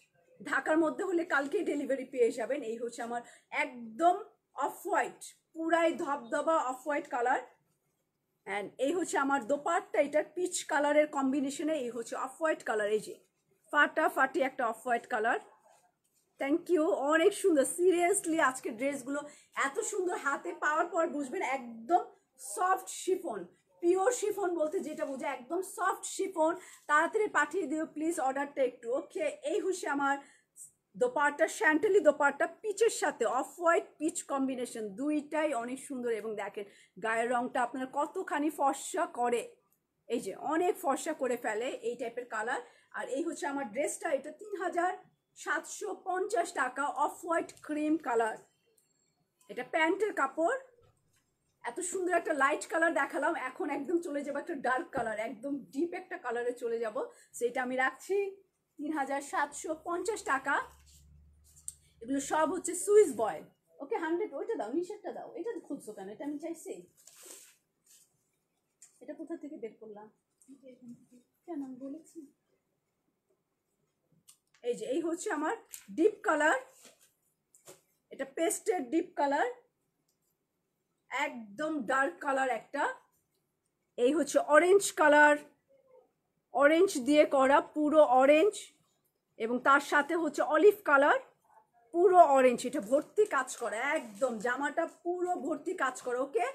[SPEAKER 1] ঢাকার মধ্যে হলে কালকেই ডেলিভারি পেয়ে যাবেন এই হচ্ছে আমার একদম অফ হোয়াইট পুরাই ধবধবা অফ হোয়াইট কালার অ্যান্ড এই হচ্ছে আমার দোপাটটা এটার পিচ কালারের কম্বিনেশনে এই হচ্ছে অফ হোয়াইট কালার এই যে ফাটি একটা off white colour thank you অনেক সুন্দর সিরিয়াসলি আজকের ড্রেসগুলো এত সুন্দর হাতে পাওয়ার পর বুঝবেন একদম সফট শিফন পিওর শিফন বলতে যেটা বোঝা একদম সফট শিফন তাড়াতাড়ি পাঠিয়ে দিও প্লিজ অর্ডারটা একটু ওকে এই হচ্ছে আমার দোপারটা স্যান্টালি দোপারটা পিচের সাথে অফ হোয়াইট পিচ কম্বিনেশন দুইটাই অনেক সুন্দর এবং দেখেন গায়ের রঙটা আপনার কতখানি ফর্সা করে এই যে অনেক ফর্সা করে ফেলে এই টাইপের কালার আর এই হচ্ছে আমার ড্রেসটা এটা তিন হাজার সাতশো পঞ্চাশ টাকা অফ হোয়াইট ক্রিম কালার এটা প্যান্টের কাপড় এত সুন্দর একটা লাইট কালার দেখালাম এখন একদম চলে যাবো একটা ডার্ক কালার একদম ডিপ একটা কালারে চলে যাব সেটা আমি রাখছি তিন হাজার সাতশো পঞ্চাশ টাকা এগুলো সব হচ্ছে সুইস বয় ওকে হান্ড্রেড ওইটা দাও নিচেরটা দাও এটা খুঁজছো কেন এটা আমি চাইছি এটা কোথা থেকে বের করলাম কেন আমি বলেছি এই যে এই হচ্ছে আমার ডিপ কালার এটা পেস্টের ডিপ কালার একদম ডার্ক কালার একটা এই হচ্ছে অরেঞ্জ কালার অরেঞ্জ দিয়ে করা পুরো অরেঞ্জ এবং তার সাথে হচ্ছে অলিভ কালার পুরো অরেঞ্জ এটা ভর্তি কাজ করা একদম জামাটা পুরো ভর্তি কাজ করা ওকে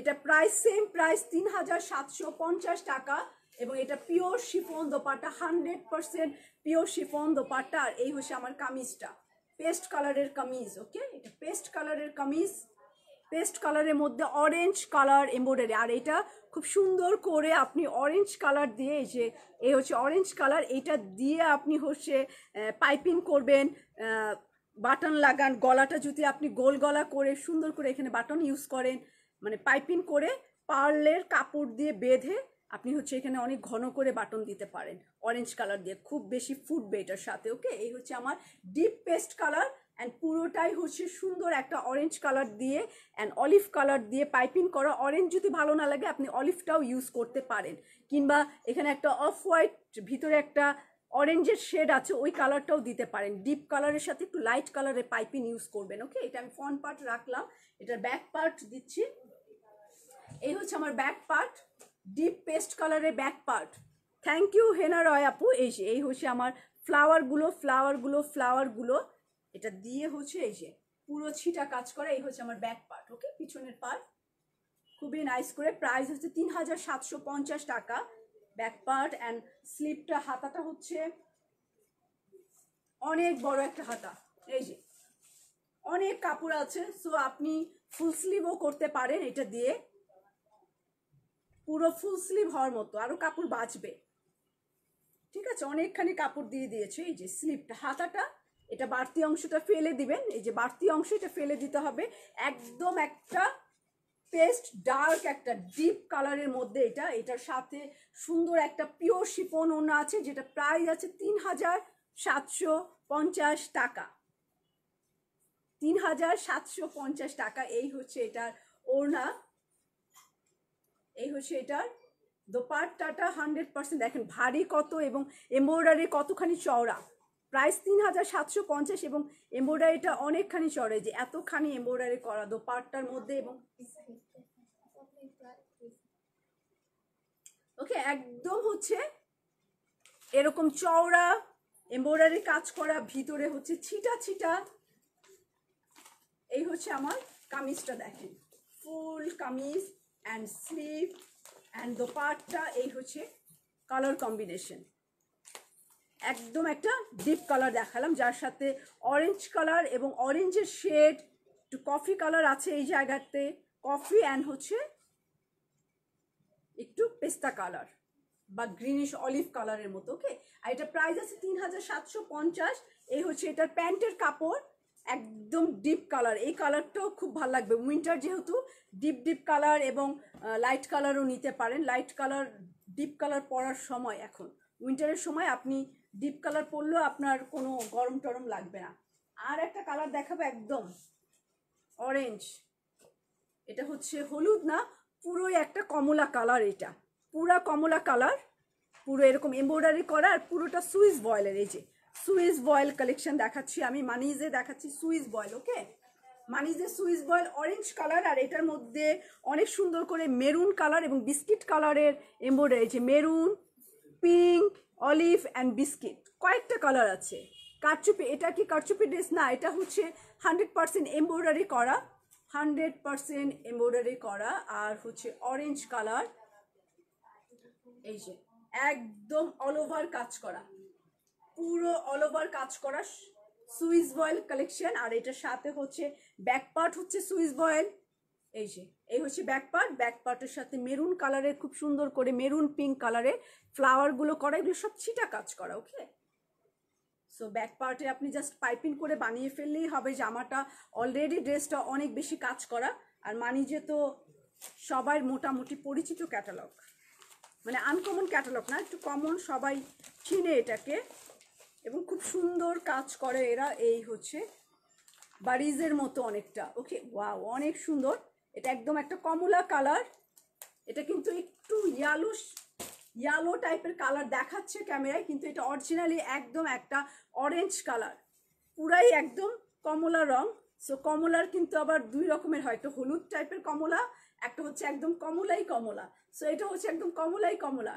[SPEAKER 1] এটা প্রাইস সেম প্রাইস তিন হাজার সাতশো পঞ্চাশ টাকা এবং এটা pure chiffon dupatta hundred percent pure chiffon dupatta আর এই হচ্ছে আমার কামিজটা পেস্ট কালারের কামিজ ওকে এটা পেস্ট কালারের কামিজ পেস্ট কালারের মধ্যে অরেঞ্জ কালার এম্বয়ডারি আর এটা খুব সুন্দর করে আপনি অরেঞ্জ কালার দিয়ে এই যে এই হচ্ছে অরেঞ্জ কালার এটা দিয়ে আপনি হচ্ছে পাইপিং করবেন বাটন লাগান গলাটা যদি আপনি গোল গলা করে সুন্দর করে এখানে বাটন ইউজ করেন মানে পাইপিং করে পার্লের কাপড় দিয়ে বেঁধে আপনি হচ্ছে এখানে অনেক ঘন করে বাটন দিতে পারেন অরেঞ্জ কালার দিয়ে খুব বেশি ফুটবে এটার সাথে ওকে এই হচ্ছে আমার ডিপ পেস্ট কালার অ্যান্ড পুরোটাই হচ্ছে সুন্দর একটা অরেঞ্জ কালার দিয়ে অ্যান্ড অলিভ কালার দিয়ে পাইপিং করা অরেঞ্জ যদি ভালো না লাগে আপনি অলিভটাও ইউজ করতে পারেন কিংবা এখানে একটা অফ হোয়াইট ভিতরে একটা অরেঞ্জের শেড আছে ওই কালারটাও দিতে পারেন ডিপ কালারের সাথে একটু লাইট কালারের পাইপিং ইউজ করবেন ওকে এটা আমি ফ্রন্ট পার্ট রাখলাম এটার ব্যাক পার্ট দিচ্ছি এই হচ্ছে আমার ব্যাক পার্ট ডিপ পেস্ট কালারের back part thank you Hena Roy আপু এই এই হচ্ছে আমার ফ্লাওয়ারগুলো ফ্লাওয়ারগুলো ফ্লাওয়ারগুলো এটা দিয়ে হচ্ছে এই যে পুরো ছিটা কাজ করা এই হচ্ছে আমার ব্যাক পার্ট ওকে পিছনের পার্ট খুবই নাইস করে প্রাইস হচ্ছে তিন হাজার সাতশো পঞ্চাশ টাকা ব্যাক পার্ট অ্যান্ড স্লিপটা হাতাটা হচ্ছে অনেক বড় একটা হাতা এই যে অনেক কাপড় আছে সো আপনি ফুল স্লিভও করতে পারেন এটা দিয়ে পুরো ফুল স্লিভ হওয়ার মতো আরও কাপড় বাঁচবে ঠিক আছে অনেকখানি কাপড় দিয়ে দিয়েছে এই যে স্লিপটা হাতাটা এটা বাড়তি অংশটা ফেলে দিবেন এই যে বাড়তি অংশ এটা ফেলে দিতে হবে একদম একটা পেস্ট ডার্ক একটা ডিপ কালারের মধ্যে এটা এটার সাথে সুন্দর একটা পিওর শিপন অন্য আছে যেটা প্রায় আছে তিন হাজার সাতশো পঞ্চাশ টাকা তিন হাজার সাতশো পঞ্চাশ টাকা এই হচ্ছে এটার ওড়না এই হচ্ছে এটার টাটা হান্ড্রেড পার্সেন্ট দেখেন ভারী কত এবং এমব্রয়ডারি কতখানি চওড়া প্রাইস তিন হাজার সাতশো পঞ্চাশ এবং এমব্রয়ডারিটা অনেকখানি চড়ে যে এতখানি এমব্রয়ডারি করা দো পার্টটার মধ্যে এবং ওকে একদম হচ্ছে এরকম চওড়া এমব্রয়ডারি কাজ করা ভিতরে হচ্ছে ছিটা ছিটা এই হচ্ছে আমার কামিজটা দেখেন full kameez and sleeve and দোপাটটা এই হচ্ছে কালার কম্বিনেশন একদম একটা ডিপ কালার দেখালাম যার সাথে অরেঞ্জ কালার এবং অরেঞ্জের শেড একটু কফি কালার আছে এই জায়গাতে কফি অ্যান্ড হচ্ছে একটু পেস্তা কালার বা গ্রিনিশ অলিভ কালারের মতো ওকে আর এটা প্রাইস আছে তিন হাজার সাতশো পঞ্চাশ এই হচ্ছে এটার প্যান্টের কাপড় একদম ডিপ কালার এই কালারটাও খুব ভালো লাগবে উইন্টার যেহেতু ডিপ ডিপ কালার এবং লাইট কালারও নিতে পারেন লাইট কালার ডিপ কালার পরার সময় এখন উইন্টারের সময় আপনি ডিপ কালার পরলেও আপনার কোনো গরম টরম লাগবে না আর একটা কালার দেখাবো একদম অরেঞ্জ এটা হচ্ছে হলুদ না পুরোই একটা কমলা কালার এটা পুরা কমলা কালার পুরো এরকম এমব্রয়ডারি করা আর পুরোটা সুইস বয়েলের এই যে সুইস বয়েল কালেকশন দেখাচ্ছি আমি মানিজে দেখাচ্ছি সুইস বয়েল ওকে মানিজে সুইস বয়েল অরেঞ্জ কালার আর এটার মধ্যে অনেক সুন্দর করে মেরুন কালার এবং বিস্কিট কালারের এমব্রয়ডারি যে maroon pink olive and biscuit কয়েকটা কালার আছে কারচুপি এটা কি কারচুপি ড্রেস না এটা হচ্ছে হান্ড্রেড পারসেন্ট এমব্রয়ডারি করা হান্ড্রেড পারসেন্ট এমব্রয়ডারি করা আর হচ্ছে অরেঞ্জ কালার এই যে একদম অল ওভার কাজ করা পুরো অল ওভার কাজ করা সুইস বয়েল কালেকশন আর এটার সাথে হচ্ছে ব্যাক পার্ট হচ্ছে সুইস বয়েল এই যে এই হচ্ছে ব্যাক পার্ট ব্যাক পার্টের সাথে মেরুন কালারের খুব সুন্দর করে মেরুন পিঙ্ক কালারে ফ্লাওয়ারগুলো করা এগুলো সব ছিটা কাজ করা ওকে সো ব্যাক পার্টে আপনি জাস্ট পাইপিং করে বানিয়ে ফেললেই হবে জামাটা অলরেডি ড্রেসটা অনেক বেশি কাজ করা আর মানি যে তো সবার মোটামুটি পরিচিত ক্যাটালগ মানে আনকমন ক্যাটালগ না একটু কমন সবাই চিনে এটাকে এবং খুব সুন্দর কাজ করে এরা এই হচ্ছে বাড়িজের মতো অনেকটা ওকে ওয়া অনেক সুন্দর এটা একদম একটা কমলা কালার এটা কিন্তু একটু ইয়ালুস ইয়ালো টাইপের কালার দেখাচ্ছে ক্যামেরায় কিন্তু এটা অরিজিনালি একদম একটা অরেঞ্জ কালার পুরাই একদম কমলা রং সো কমলার কিন্তু আবার দুই রকমের হয় একটা হলুদ টাইপের কমলা একটা হচ্ছে একদম কমলাই কমলা সো এটা হচ্ছে একদম কমলাই কমলা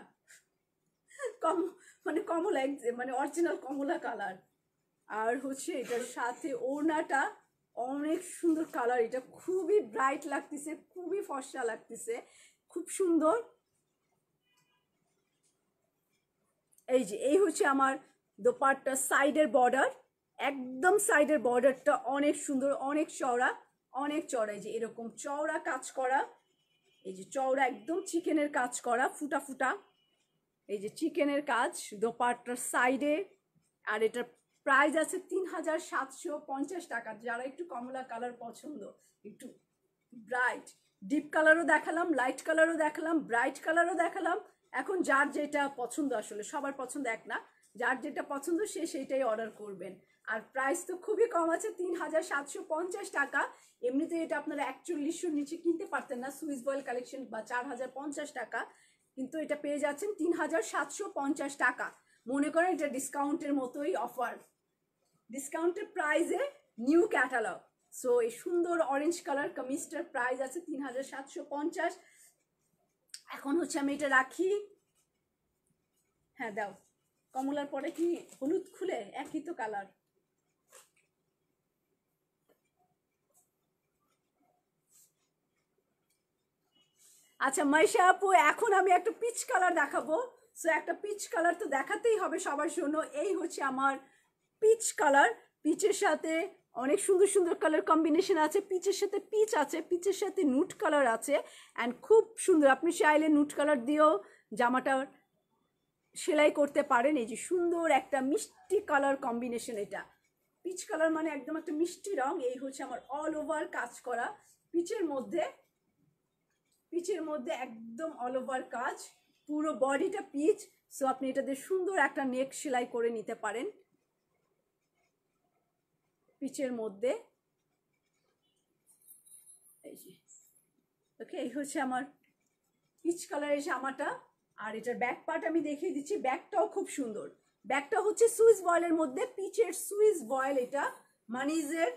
[SPEAKER 1] কম মানে কমলা মানে অরিজিনাল কমলা কালার আর হচ্ছে এটার সাথে ওড়নাটা অনেক সুন্দর কালার এটা খুবই ব্রাইট লাগতেছে খুবই ফর্সা লাগতেছে খুব সুন্দর এই যে এই হচ্ছে আমার দোপারটা সাইডের বর্ডার একদম সাইডের বর্ডারটা অনেক সুন্দর অনেক চওড়া অনেক চওড়া এই যে এরকম চওড়া কাজ করা এই যে চওড়া একদম চিকেনের কাজ করা ফুটা ফুটা এই যে চিকেনের কাজ দোপারটার সাইডে আর এটার প্রাইস আছে তিন হাজার সাতশো পঞ্চাশ টাকা যারা একটু কমলা কালার পছন্দ একটু ব্রাইট ডিপ কালারও দেখালাম লাইট কালারও দেখালাম ব্রাইট কালারও দেখালাম এখন যার যেটা পছন্দ আসলে সবার পছন্দ এক না যার যেটা পছন্দ সে সেইটাই অর্ডার করবেন আর প্রাইস তো খুবই কম আছে তিন হাজার সাতশো পঞ্চাশ টাকা এমনিতে এটা আপনারা একচল্লিশশোর নিচে কিনতে পারতেন না সুইস বয়েল কালেকশন বা চার হাজার পঞ্চাশ টাকা কিন্তু এটা পেয়ে যাচ্ছেন তিন হাজার সাতশো পঞ্চাশ টাকা মনে করেন এটা ডিসকাউন্টের মতোই অফার ডিসকাউন্টেড প্রাইজে নিউ ক্যাটালগ সো এই সুন্দর অরেঞ্জ কালার কামিজটার প্রাইস আছে তিন হাজার সাতশো পঞ্চাশ এখন হচ্ছে আমি এটা রাখি হ্যাঁ দাও কমলার পরে কি হলুদ খুলে একই তো কালার আচ্ছা মাইশা আপু এখন আমি একটা পিচ কালার দেখাবো সো একটা পিচ কালার তো দেখাতেই হবে সবার জন্য এই হচ্ছে আমার পিচ কালার পিচের সাথে অনেক সুন্দর সুন্দর কালার কম্বিনেশন আছে পিচের সাথে পিচ আছে পিচের সাথে নুট কালার আছে অ্যান্ড খুব সুন্দর আপনি চাইলে নুট কালার দিয়েও জামাটা সেলাই করতে পারেন এই যে সুন্দর একটা মিষ্টি কালার কম্বিনেশন এটা পিচ কালার মানে একদম একটা মিষ্টি রং এই হচ্ছে আমার অল ওভার কাজ করা পিচের মধ্যে পিচের মধ্যে একদম অল ওভার কাজ পুরো বডিটা পিচ সো আপনি এটা দিয়ে সুন্দর একটা নেক সেলাই করে নিতে পারেন পিচের মধ্যে এই যে ওকে এই হচ্ছে আমার পিচ কালারের জামাটা আর এটার ব্যাক পার্ট আমি দেখিয়ে দিচ্ছি ব্যাকটাও খুব সুন্দর ব্যাকটা হচ্ছে সুইস বয়েলের মধ্যে পিচের সুইস বয়েল এটা মানিজের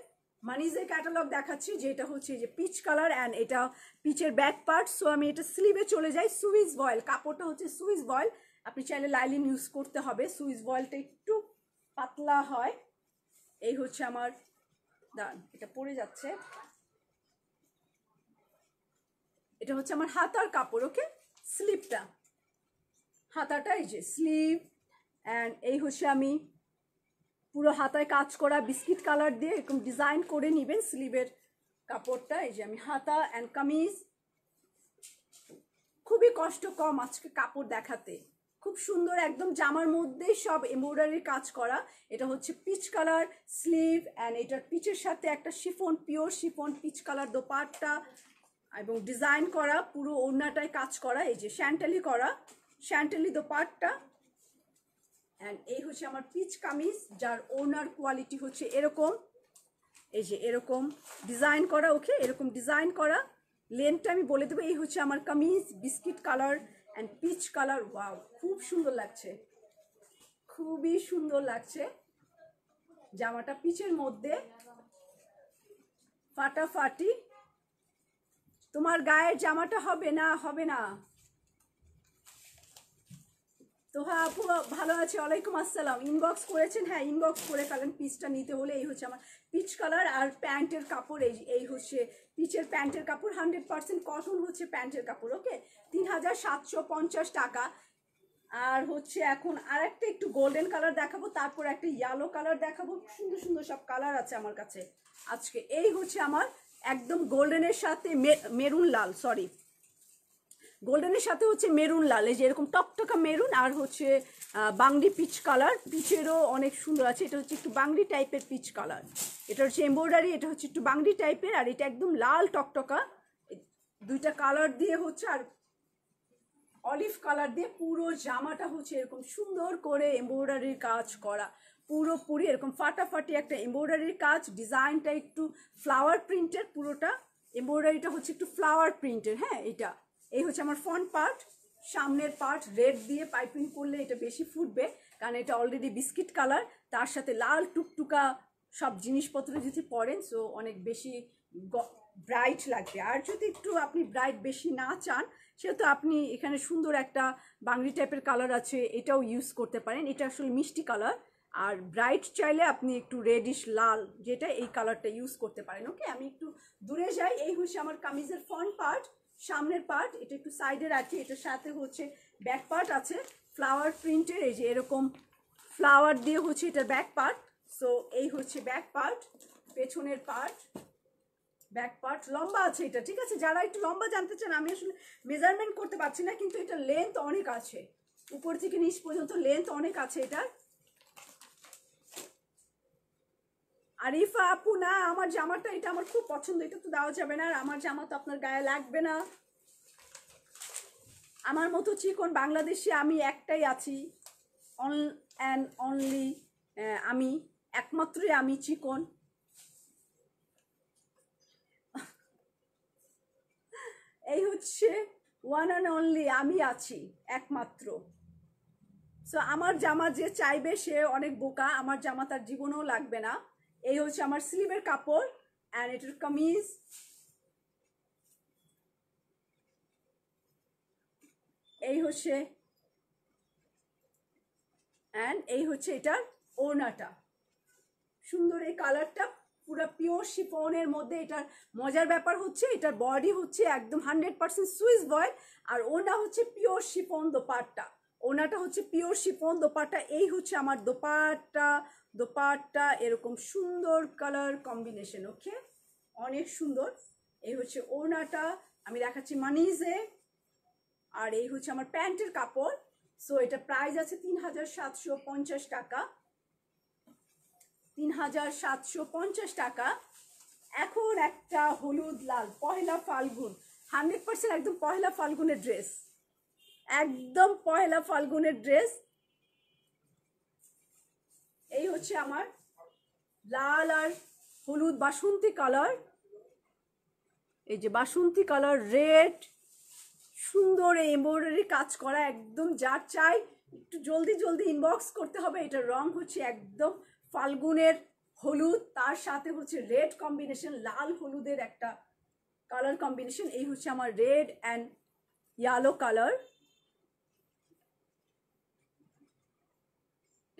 [SPEAKER 1] মানিজের ক্যাটালগ দেখাচ্ছি যে এটা হচ্ছে যে পিচ কালার অ্যান্ড এটা পিচের ব্যাক পার্ট সো আমি এটা স্লিভে চলে যাই সুইস বয়েল কাপড়টা হচ্ছে সুইস বয়েল আপনি চাইলে লাইলিন ইউজ করতে হবে সুইস বয়েলটা একটু পাতলা হয় এই হচ্ছে আমার দান এটা পড়ে যাচ্ছে এটা হচ্ছে আমার হাতার কাপড় ওকে স্লিপটা হাতাটা এই যে স্লিপ অ্যান্ড এই হচ্ছে আমি পুরো হাতায় কাজ করা বিস্কিট কালার দিয়ে এরকম ডিজাইন করে নেবেন স্লিভের কাপড়টা এই যে আমি হাতা অ্যান্ড কামিজ খুবই কষ্ট কম আজকে কাপড় দেখাতে খুব সুন্দর একদম জামার মধ্যে সব এমব্রয়ডারির কাজ করা এটা হচ্ছে পিচ কালার স্লিভ অ্যান্ড এটার পিচের সাথে একটা chiffon pure chiffon peach colour দোপারটা এবং ডিজাইন করা পুরো ওড়নাটায় কাজ করা এই যে শ্যান্টালি করা শ্যান্টালি দোপারটা অ্যান্ড এই হচ্ছে আমার পিচ কামিজ যার ওনার কোয়ালিটি হচ্ছে এরকম এই যে এরকম ডিজাইন করা ওকে এরকম ডিজাইন করা লেনটা আমি বলে দেবো এই হচ্ছে আমার kameez biscuit colour and peach colour wow খুব সুন্দর লাগছে খুবই সুন্দর লাগছে জামাটা পিচের মধ্যে ফাটাফাটি তোমার গায়ের জামাটা হবে না হবে না তো হ্যাঁ আপু ভালো আছে ওয়ালাইকুম আসসালাম ইনবক্স করেছেন হ্যাঁ ইনবক্স করে ফেলেন পিচটা নিতে হলে এই হচ্ছে আমার পিচ কালার আর প্যান্টের কাপড় এই এই হচ্ছে পিচের প্যান্টের কাপড় হান্ড্রেড পারসেন্ট কটন হচ্ছে প্যান্টের কাপড় ওকে তিন হাজার সাতশো পঞ্চাশ টাকা আর হচ্ছে এখন আর একটা একটু গোল্ডেন কালার দেখাবো তারপর একটা ইয়েলো কালার দেখাবো সুন্দর সুন্দর সব কালার আছে আমার কাছে আজকে এই হচ্ছে আমার একদম গোল্ডেনের সাথে মেরুন লাল সরি গোল্ডেনের সাথে হচ্ছে মেরুন লালে যেরকম টকটকা মেরুন আর হচ্ছে বাংলি পিচ কালার পিচেরও অনেক সুন্দর আছে এটা হচ্ছে একটু বাংলি টাইপের পিচ কালার এটা হচ্ছে এম্ব্রয়ডারি এটা হচ্ছে একটু বাংলি টাইপের আর এটা একদম লাল টকটকা দুইটা কালার দিয়ে হচ্ছে আর অলিভ কালার দিয়ে পুরো জামাটা হচ্ছে এরকম সুন্দর করে এম্ব্রয়ডারির কাজ করা পুরোপুরি এরকম ফাটাফাটি একটা এম্ব্রয়ডারির কাজ ডিজাইনটা একটু ফ্লাওয়ার প্রিন্টের পুরোটা এম্ব্রয়ডারিটা হচ্ছে একটু ফ্লাওয়ার প্রিন্টের হ্যাঁ এটা এই হচ্ছে আমার ফ্রন্ট পার্ট সামনের পার্ট রেড দিয়ে পাইপিং করলে এটা বেশি ফুটবে কারণ এটা অলরেডি বিস্কিট কালার তার সাথে লাল টুকটুকা সব জিনিসপত্র যদি পরেন সো অনেক বেশি ব্রাইট লাগবে আর যদি একটু আপনি ব্রাইট বেশি না চান সেহেতু আপনি এখানে সুন্দর একটা বাংলি টাইপের কালার আছে এটাও ইউজ করতে পারেন এটা আসলে মিষ্টি কালার আর ব্রাইট চাইলে আপনি একটু রেডিশ লাল যেটা এই কালারটা ইউজ করতে পারেন ওকে আমি একটু দূরে যাই এই হচ্ছে আমার কামিজের ফ্রন্ট পার্ট সামনের পার্ট এটা একটু সাইডে রাখি এটার সাথে হচ্ছে ব্যাক পার্ট আছে ফ্লাওয়ার প্রিন্টের এই যে এরকম ফ্লাওয়ার দিয়ে হচ্ছে এটার ব্যাক পার্ট সো এই হচ্ছে ব্যাক পার্ট পেছনের পার্ট ব্যাক পার্ট লম্বা আছে এটা ঠিক আছে যারা একটু লম্বা জানতে চান আমি আসলে মেজারমেন্ট করতে পারছি না কিন্তু এটা লেন্থ অনেক আছে উপর থেকে নিচ পর্যন্ত লেন্থ অনেক আছে এটার আরিফা আপু না আমার জামাটা এটা আমার খুব পছন্দ এটা তো দেওয়া যাবে না আর আমার জামা তো আপনার গায়ে লাগবে না আমার মতো চিকন বাংলাদেশে আমি একটাই আছি অন অ্যান্ড অনলি আমি একমাত্রই আমি চিকন এই হচ্ছে ওয়ান অ্যান্ড অনলি আমি আছি একমাত্র সো আমার জামা যে চাইবে সে অনেক বোকা আমার জামা তার জীবনেও লাগবে না এই হচ্ছে আমার স্লিভের কাপড় অ্যান্ড এটার কামিজ এই হচ্ছে অ্যান্ড এই হচ্ছে এটার ওড়নাটা সুন্দর এই কালারটা পুরো পিওর শিফনের মধ্যে এটার মজার ব্যাপার হচ্ছে এটার বডি হচ্ছে একদম হান্ড্রেড পার্সেন্ট সুইস বয় আর ওনা হচ্ছে পিওর শিফন দোপাট্টা ওনাটা হচ্ছে পিওর শিফন দোপাট্টা এই হচ্ছে আমার দোপাট্টা দোপাটটা এরকম সুন্দর কালার কম্বিনেশন ওকে অনেক সুন্দর এই হচ্ছে ওড়নাটা আমি দেখাচ্ছি মানিজে আর এই হচ্ছে আমার প্যান্টের কাপড় সো এটা প্রাইস আছে তিন হাজার সাতশো পঞ্চাশ টাকা তিন হাজার সাতশো পঞ্চাশ টাকা এখন একটা হলুদ লাল পহেলা ফাল্গুন হান্ড্রেড পার্সেন্ট একদম পহেলা ফাল্গুনের ড্রেস একদম পহেলা ফাল্গুনের ড্রেস এই হচ্ছে আমার লাল আর হলুদ বাসন্তী কালার এই যে বাসন্তী কালার রেড সুন্দর এমব্রয়ডারি কাজ করা একদম যার চাই একটু জলদি জলদি ইনবক্স করতে হবে এটার রং হচ্ছে একদম ফাল্গুনের হলুদ তার সাথে হচ্ছে রেড কম্বিনেশন লাল হলুদের একটা কালার কম্বিনেশন এই হচ্ছে আমার রেড অ্যান্ড ইয়ালো কালার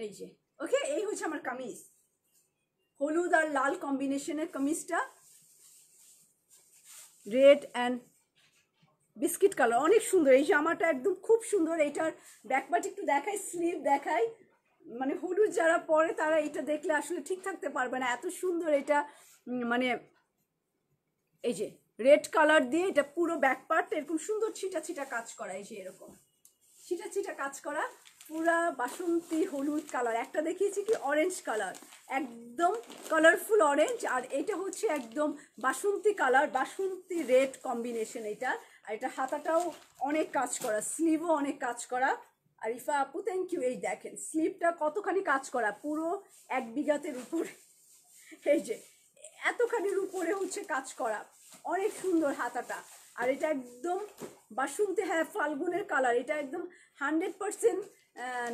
[SPEAKER 1] এই যে ওকে এই হচ্ছে আমার কামিজ হলুদ আর লাল কম্বিনেশনের কামিজটা রেড অ্যান্ড বিস্কিট কালার অনেক সুন্দর এই জামাটা একদম খুব সুন্দর এইটার ব্যাকপার্ট একটু দেখাই স্লিভ দেখাই মানে হলুদ যারা পরে তারা এটা দেখলে আসলে ঠিক থাকতে পারবে না এত সুন্দর এটা মানে এই যে রেড কালার দিয়ে এটা পুরো ব্যাকপার্টটা এরকম সুন্দর ছিটা ছিটা কাজ করা এই যে এরকম ছিটা ছিটা কাজ করা পুরা বাসন্তী হলুদ কালার একটা দেখিয়েছি কি অরেঞ্জ কালার একদম কালারফুল অরেঞ্জ আর এটা হচ্ছে একদম বাসন্তী কালার বাসন্তী রেড কম্বিনেশন এটা আর এটা হাতাটাও অনেক কাজ করা স্লিভও অনেক কাজ করা আর ইফা আপু থ্যাংক ইউ এই দেখেন স্লিভটা কতখানি কাজ করা পুরো এক বিঘাতের উপরে এই যে এতখানির উপরে হচ্ছে কাজ করা অনেক সুন্দর হাতাটা আর এটা একদম বাসন্তী হ্যাঁ ফাল্গুনের কালার এটা একদম হান্ড্রেড পারসেন্ট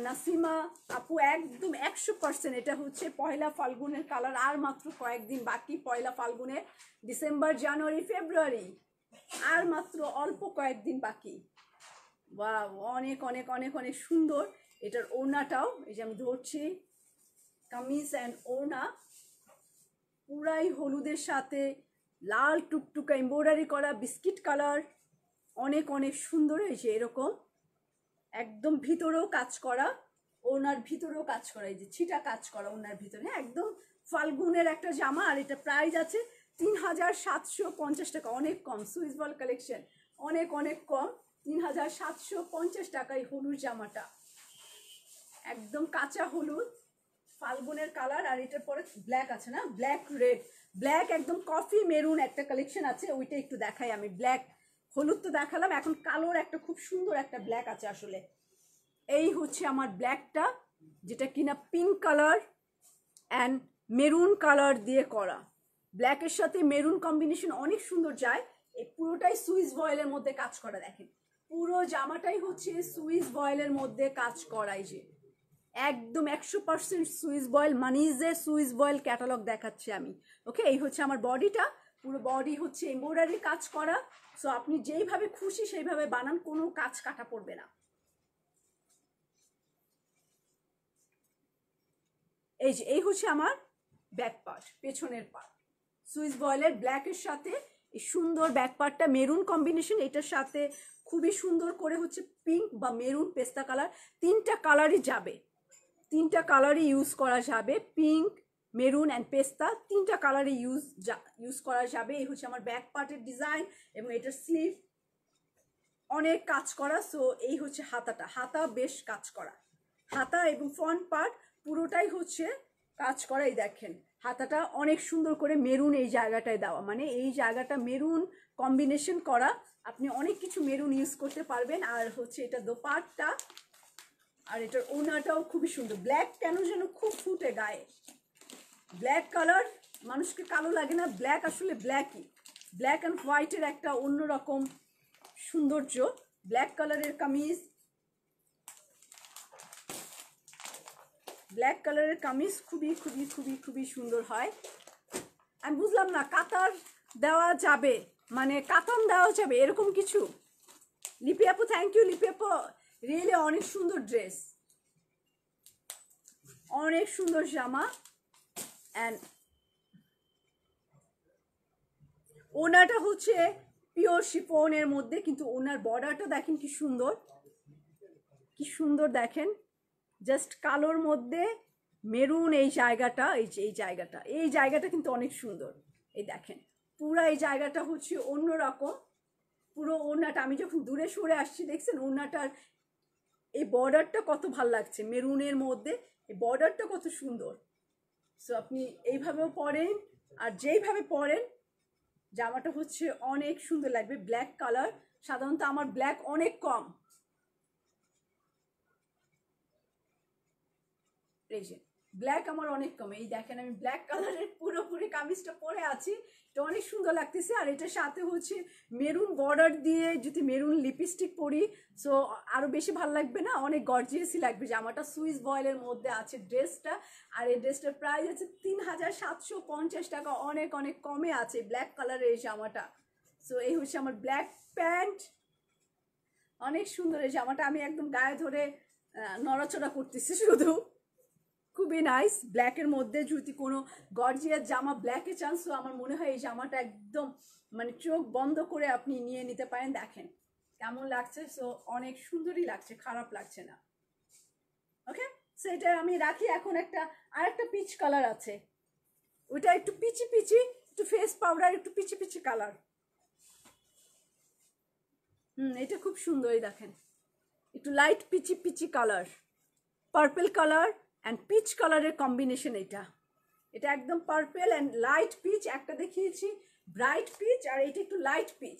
[SPEAKER 1] নাসিমা আপু একদম একশো পার্সেন্ট এটা হচ্ছে পয়লা ফাল্গুনের কালার আর মাত্র কয়েকদিন বাকি পয়লা ফাল্গুনের ডিসেম্বর জানুয়ারি ফেব্রুয়ারি আর মাত্র অল্প কয়েকদিন বাকি বা অনেক অনেক অনেক অনেক সুন্দর এটার ওড়নাটাও এই যে আমি ধরছি কামিজ অ্যান্ড ওড়না পুরাই হলুদের সাথে লাল টুকটুকা এম্ব্রয়ডারি করা বিস্কিট কালার অনেক অনেক সুন্দর হয়েছে এরকম একদম ভিতরেও কাজ করা ওনার ভিতরেও কাজ করা এই যে ছিটা কাজ করা ওনার ভিতরে হ্যাঁ, একদম ফাল্গুনের একটা জামা আর এটা প্রাইস আছে তিন হাজার সাতশো পঞ্চাশ টাকা অনেক কম সুইস বল কালেকশন অনেক অনেক কম তিন হাজার সাতশো পঞ্চাশ টাকা এই হলুদ জামাটা একদম কাঁচা হলুদ ফাল্গুনের কালার আর এটার পরে ব্ল্যাক আছে না ব্ল্যাক রেড ব্ল্যাক একদম কফি মেরুন একটা কালেকশন আছে ওইটা একটু দেখাই আমি ব্ল্যাক হলুদ তো দেখালাম এখন কালোর একটা খুব সুন্দর একটা ব্ল্যাক আছে আসলে এই হচ্ছে আমার ব্ল্যাকটা যেটা কিনা pink colour and maroon colour দিয়ে করা ব্ল্যাকের সাথে মেরুন কম্বিনেশন অনেক সুন্দর যায় এই পুরোটাই সুইস বয়েলের মধ্যে কাজ করা দেখেন পুরো জামাটাই হচ্ছে সুইস বয়েলের মধ্যে কাজ করাই যে একদম একশো পার্সেন্ট সুইস বয়েল মানিজের সুইস বয়েল ক্যাটালগ দেখাচ্ছি আমি ওকে এই হচ্ছে আমার বডিটা পুরো বডি হচ্ছে এমব্রয়ডারি কাজ করা সো আপনি যেইভাবে খুশি সেইভাবে বানান কোনো কাজ কাটা পড়বে না এই যে এই হচ্ছে আমার ব্যাক পার্ট পেছনের পার্ট সুইস বয়েলের ব্ল্যাকের সাথে এই সুন্দর ব্যাক পার্টটা মেরুন কম্বিনেশন এটার সাথে খুবই সুন্দর করে হচ্ছে পিঙ্ক বা মেরুন পেস্তা কালার তিনটা কালারই যাবে তিনটা কালারই ইউজ করা যাবে পিঙ্ক মেরুন অ্যান্ড পেস্তা তিনটা কালারে ইউজ ইউজ করা যাবে এই হচ্ছে আমার ব্যাক পার্টের ডিজাইন এবং এটার স্লিভ অনেক কাজ করা সো এই হচ্ছে হাতাটা হাতা বেশ কাজ করা হাতা এবং ফ্রন্ট পার্ট পুরোটাই হচ্ছে কাজ করাই দেখেন হাতাটা অনেক সুন্দর করে মেরুন এই জায়গাটায় দেওয়া মানে এই জায়গাটা মেরুন কম্বিনেশন করা আপনি অনেক কিছু মেরুন ইউজ করতে পারবেন আর হচ্ছে এটা পার্টটা আর এটার ওনাটাও খুবই সুন্দর ব্ল্যাক কেন যেন খুব ফুটে গায়ে ব্ল্যাক কালার মানুষকে কালো লাগে না ব্ল্যাক আসলে ব্ল্যাকই ব্ল্যাক অ্যান্ড হোয়াইটের একটা অন্যরকম সৌন্দর্য ব্ল্যাক কালারের কামিজ ব্ল্যাক কালারের কামিজ খুবই খুবই খুবই খুবই সুন্দর হয় আমি বুঝলাম না কাতার দেওয়া যাবে মানে কাতান দেওয়া যাবে এরকম কিছু লিপি আপু থ্যাংক ইউ লিপি আপু রিয়েলি অনেক সুন্দর ড্রেস অনেক সুন্দর জামা অ্যান্ড ওনাটা হচ্ছে পিওর শিফনের মধ্যে কিন্তু ওনার বর্ডারটা দেখেন কি সুন্দর কি সুন্দর দেখেন জাস্ট কালোর মধ্যে মেরুন এই জায়গাটা এই যে এই জায়গাটা এই জায়গাটা কিন্তু অনেক সুন্দর এই দেখেন পুরো এই জায়গাটা হচ্ছে অন্যরকম পুরো ওনাটা আমি যখন দূরে সরে আসছি দেখছেন ওনাটার এই বর্ডারটা কত ভাল লাগছে মেরুনের মধ্যে এই বর্ডারটা কত সুন্দর সো আপনি এইভাবেও পরেন আর যেইভাবে পরেন জামাটা হচ্ছে অনেক সুন্দর লাগবে ব্ল্যাক কালার সাধারণত আমার ব্ল্যাক অনেক কম এই যে ব্ল্যাক আমার অনেক কমে এই দেখেন আমি ব্ল্যাক কালারের পুরোপুরি কামিজটা পরে আছি এটা অনেক সুন্দর লাগতেছে আর এটার সাথে হচ্ছে মেরুন বর্ডার দিয়ে যদি মেরুন লিপস্টিক পরি সো আরও বেশি ভালো লাগবে না অনেক গর্জিয়াসই লাগবে জামাটা সুইস বয়েলের মধ্যে আছে ড্রেসটা আর এই ড্রেসটার প্রাইস আছে তিন হাজার সাতশো পঞ্চাশ টাকা অনেক অনেক কমে আছে ব্ল্যাক কালারের এই জামাটা সো এই হচ্ছে আমার ব্ল্যাক প্যান্ট অনেক সুন্দর এই জামাটা আমি একদম গায়ে ধরে নড়াচড়া করতেছি শুধু খুবই নাইস ব্ল্যাকের মধ্যে যদি কোনো গর্জিয়ার জামা ব্ল্যাকে চান্স তো আমার মনে হয় এই জামাটা একদম মানে চোখ বন্ধ করে আপনি নিয়ে নিতে পারেন দেখেন কেমন লাগছে সো অনেক সুন্দরই লাগছে খারাপ লাগছে না ওকে সেটা আমি রাখি এখন একটা আর একটা পিচ কালার আছে ওইটা একটু পিচি পিচি একটু ফেস পাউডার একটু পিচি পিচি কালার হুম এটা খুব সুন্দরই দেখেন একটু light peachy peachy colour purple colour and peach কালারের কম্বিনেশন এটা এটা একদম পার্পেল অ্যান্ড লাইট পিচ একটা দেখিয়েছি ব্রাইট পিচ আর এটা একটু লাইট পিচ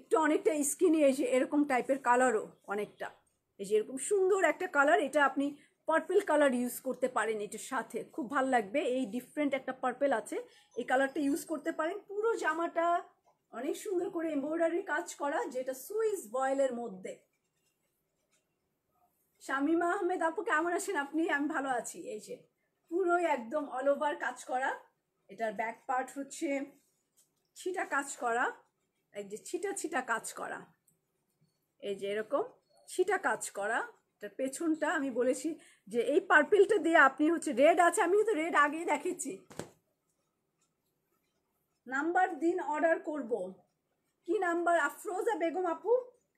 [SPEAKER 1] একটু অনেকটা স্কিনি এই যে এরকম টাইপের কালারও অনেকটা এই যে এরকম সুন্দর একটা কালার এটা আপনি পার্পেল কালার ইউজ করতে পারেন এটার সাথে খুব ভাল লাগবে এই ডিফারেন্ট একটা পার্পেল আছে এই কালারটা ইউজ করতে পারেন পুরো জামাটা অনেক সুন্দর করে এমব্রয়ডারি কাজ করা যেটা সুইস বয়েলের মধ্যে শামিমা আহমেদ আপু কেমন আছেন আপনি আমি ভালো আছি এই যে পুরোই একদম অল ওভার কাজ করা এটার ব্যাক পার্ট হচ্ছে ছিটা কাজ করা এই যে ছিটা ছিটা কাজ করা এই যে এরকম ছিটা কাজ করা এটার পেছনটা আমি বলেছি যে এই পার্পেলটা দিয়ে আপনি হচ্ছে রেড আছে আমি তো রেড আগেই দেখেছি নাম্বার দিন অর্ডার করব কি নাম্বার আফরোজা বেগম আপু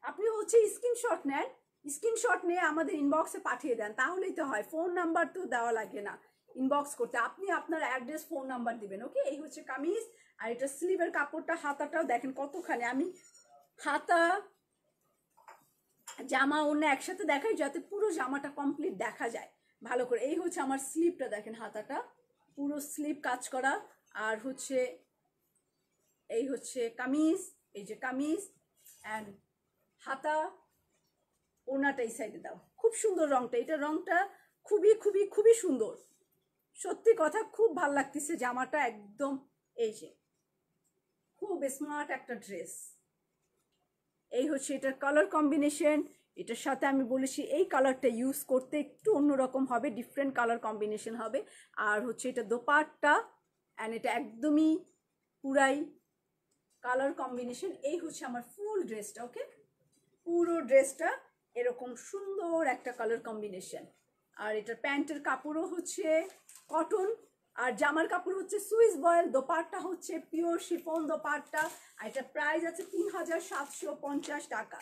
[SPEAKER 1] আপনি হচ্ছে স্ক্রিনশট নেন স্ক্রিনশট নিয়ে আমাদের ইনবক্সে পাঠিয়ে দেন তাহলেই তো হয় ফোন নাম্বার তো দেওয়া লাগে না ইনবক্স করতে আপনি আপনার অ্যাড্রেস ফোন নাম্বার দিবেন ওকে এই হচ্ছে কামিজ আর এটা স্লিভের কাপড়টা হাতাটাও দেখেন কতখানি আমি হাতা জামা অন্য একসাথে দেখাই যাতে পুরো জামাটা কমপ্লিট দেখা যায় ভালো করে এই হচ্ছে আমার স্লিপটা দেখেন হাতাটা পুরো স্লিপ কাজ করা আর হচ্ছে এই হচ্ছে কামিজ এই যে কামিজ অ্যান্ড হাতা ওনাটা এই সাইডে দাও খুব সুন্দর রংটা এটা রংটা খুবই খুবই খুবই সুন্দর সত্যি কথা খুব ভাল লাগতেছে জামাটা একদম এই যে খুব স্মার্ট একটা ড্রেস এই হচ্ছে এটার কালার কম্বিনেশন এটার সাথে আমি বলেছি এই কালারটা ইউজ করতে একটু অন্যরকম হবে ডিফারেন্ট কালার কম্বিনেশন হবে আর হচ্ছে এটা দোপাটটা অ্যান্ড এটা একদমই পুরাই কালার কম্বিনেশন এই হচ্ছে আমার ফুল ড্রেসটা ওকে পুরো ড্রেসটা এরকম সুন্দর একটা কালার কম্বিনেশন আর এটার প্যান্টের কাপড়ও হচ্ছে কটন আর জামার কাপড় হচ্ছে সুইস বয়েল দোপারটা হচ্ছে পিওর শিফন দোপারটা আর এটার প্রাইস আছে তিন হাজার সাতশো পঞ্চাশ টাকা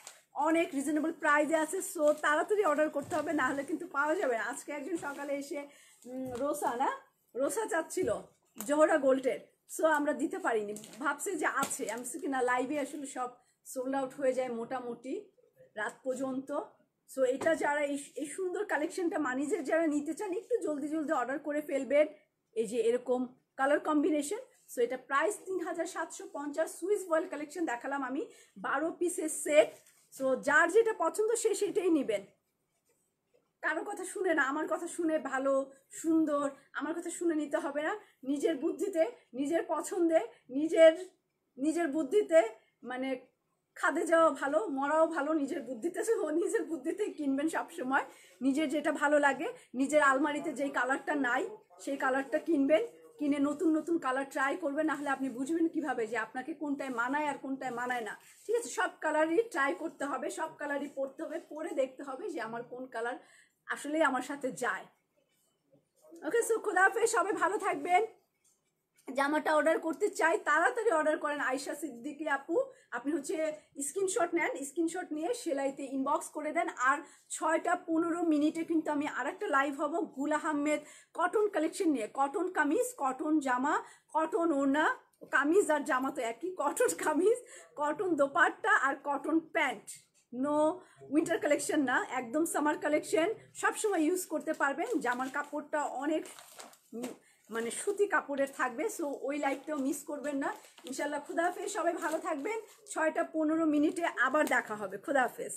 [SPEAKER 1] অনেক রিজনেবল প্রাইসে আছে সো তাড়াতাড়ি অর্ডার করতে হবে না হলে কিন্তু পাওয়া যাবে না আজকে একজন সকালে এসে রোসা না রোসা চাচ্ছিল জোহরা গোল্ডের সো আমরা দিতে পারিনি ভাবছে যে আছে আমি কি না লাইভে আসলে সব সোল্ড আউট হয়ে যায় মোটামুটি রাত পর্যন্ত সো এটা যারা এই সুন্দর কালেকশনটা মানিজের যারা নিতে চান একটু জলদি জলদি অর্ডার করে ফেলবেন এই যে এরকম কালার কম্বিনেশন সো এটা প্রাইস তিন হাজার সাতশো পঞ্চাশ সুইস বয়েল কালেকশন দেখালাম আমি বারো পিসের সেট সো যার যেটা পছন্দ সে সেটাই নেবেন কারো কথা শুনে না আমার কথা শুনে ভালো সুন্দর আমার কথা শুনে নিতে হবে না নিজের বুদ্ধিতে নিজের পছন্দে নিজের নিজের বুদ্ধিতে মানে খাদে যাওয়া ভালো মরাও ভালো নিজের বুদ্ধিতে নিজের বুদ্ধিতে কিনবেন সবসময় নিজের যেটা ভালো লাগে নিজের আলমারিতে যেই কালারটা নাই সেই কালারটা কিনবেন কিনে নতুন নতুন কালার ট্রাই করবেন নাহলে আপনি বুঝবেন কিভাবে যে আপনাকে কোনটায় মানায় আর কোনটায় মানায় না ঠিক আছে সব কালারই ট্রাই করতে হবে সব কালারই পরতে হবে পরে দেখতে হবে যে আমার কোন কালার আসলেই আমার সাথে যায় ওকে সো খোদাফে সবাই ভালো থাকবেন জামাটা অর্ডার করতে চাই তাড়াতাড়ি অর্ডার করেন আয়সা সিদ্দিকি আপু আপনি হচ্ছে স্ক্রিনশট নেন স্ক্রিনশট নিয়ে সেলাইতে ইনবক্স করে দেন আর ছয়টা পনেরো মিনিটে কিন্তু আমি আর একটা লাইভ হব গুল আহমেদ কটন কালেকশন নিয়ে কটন কামিজ কটন জামা কটন ওড়না কামিজ আর জামা তো একই কটন কামিজ কটন দোপাট্টা আর cotton pant no winter collection না একদম সামার কালেকশন সবসময় ইউজ করতে পারবেন জামার কাপড়টা অনেক মানে সুতি কাপড়ের থাকবে সো ওই লাইভটাও মিস করবেন না ইনশাল্লাহ খুদাহাফেজ সবাই ভালো থাকবেন ছয়টা পনেরো মিনিটে আবার দেখা হবে খুদাহাফেজ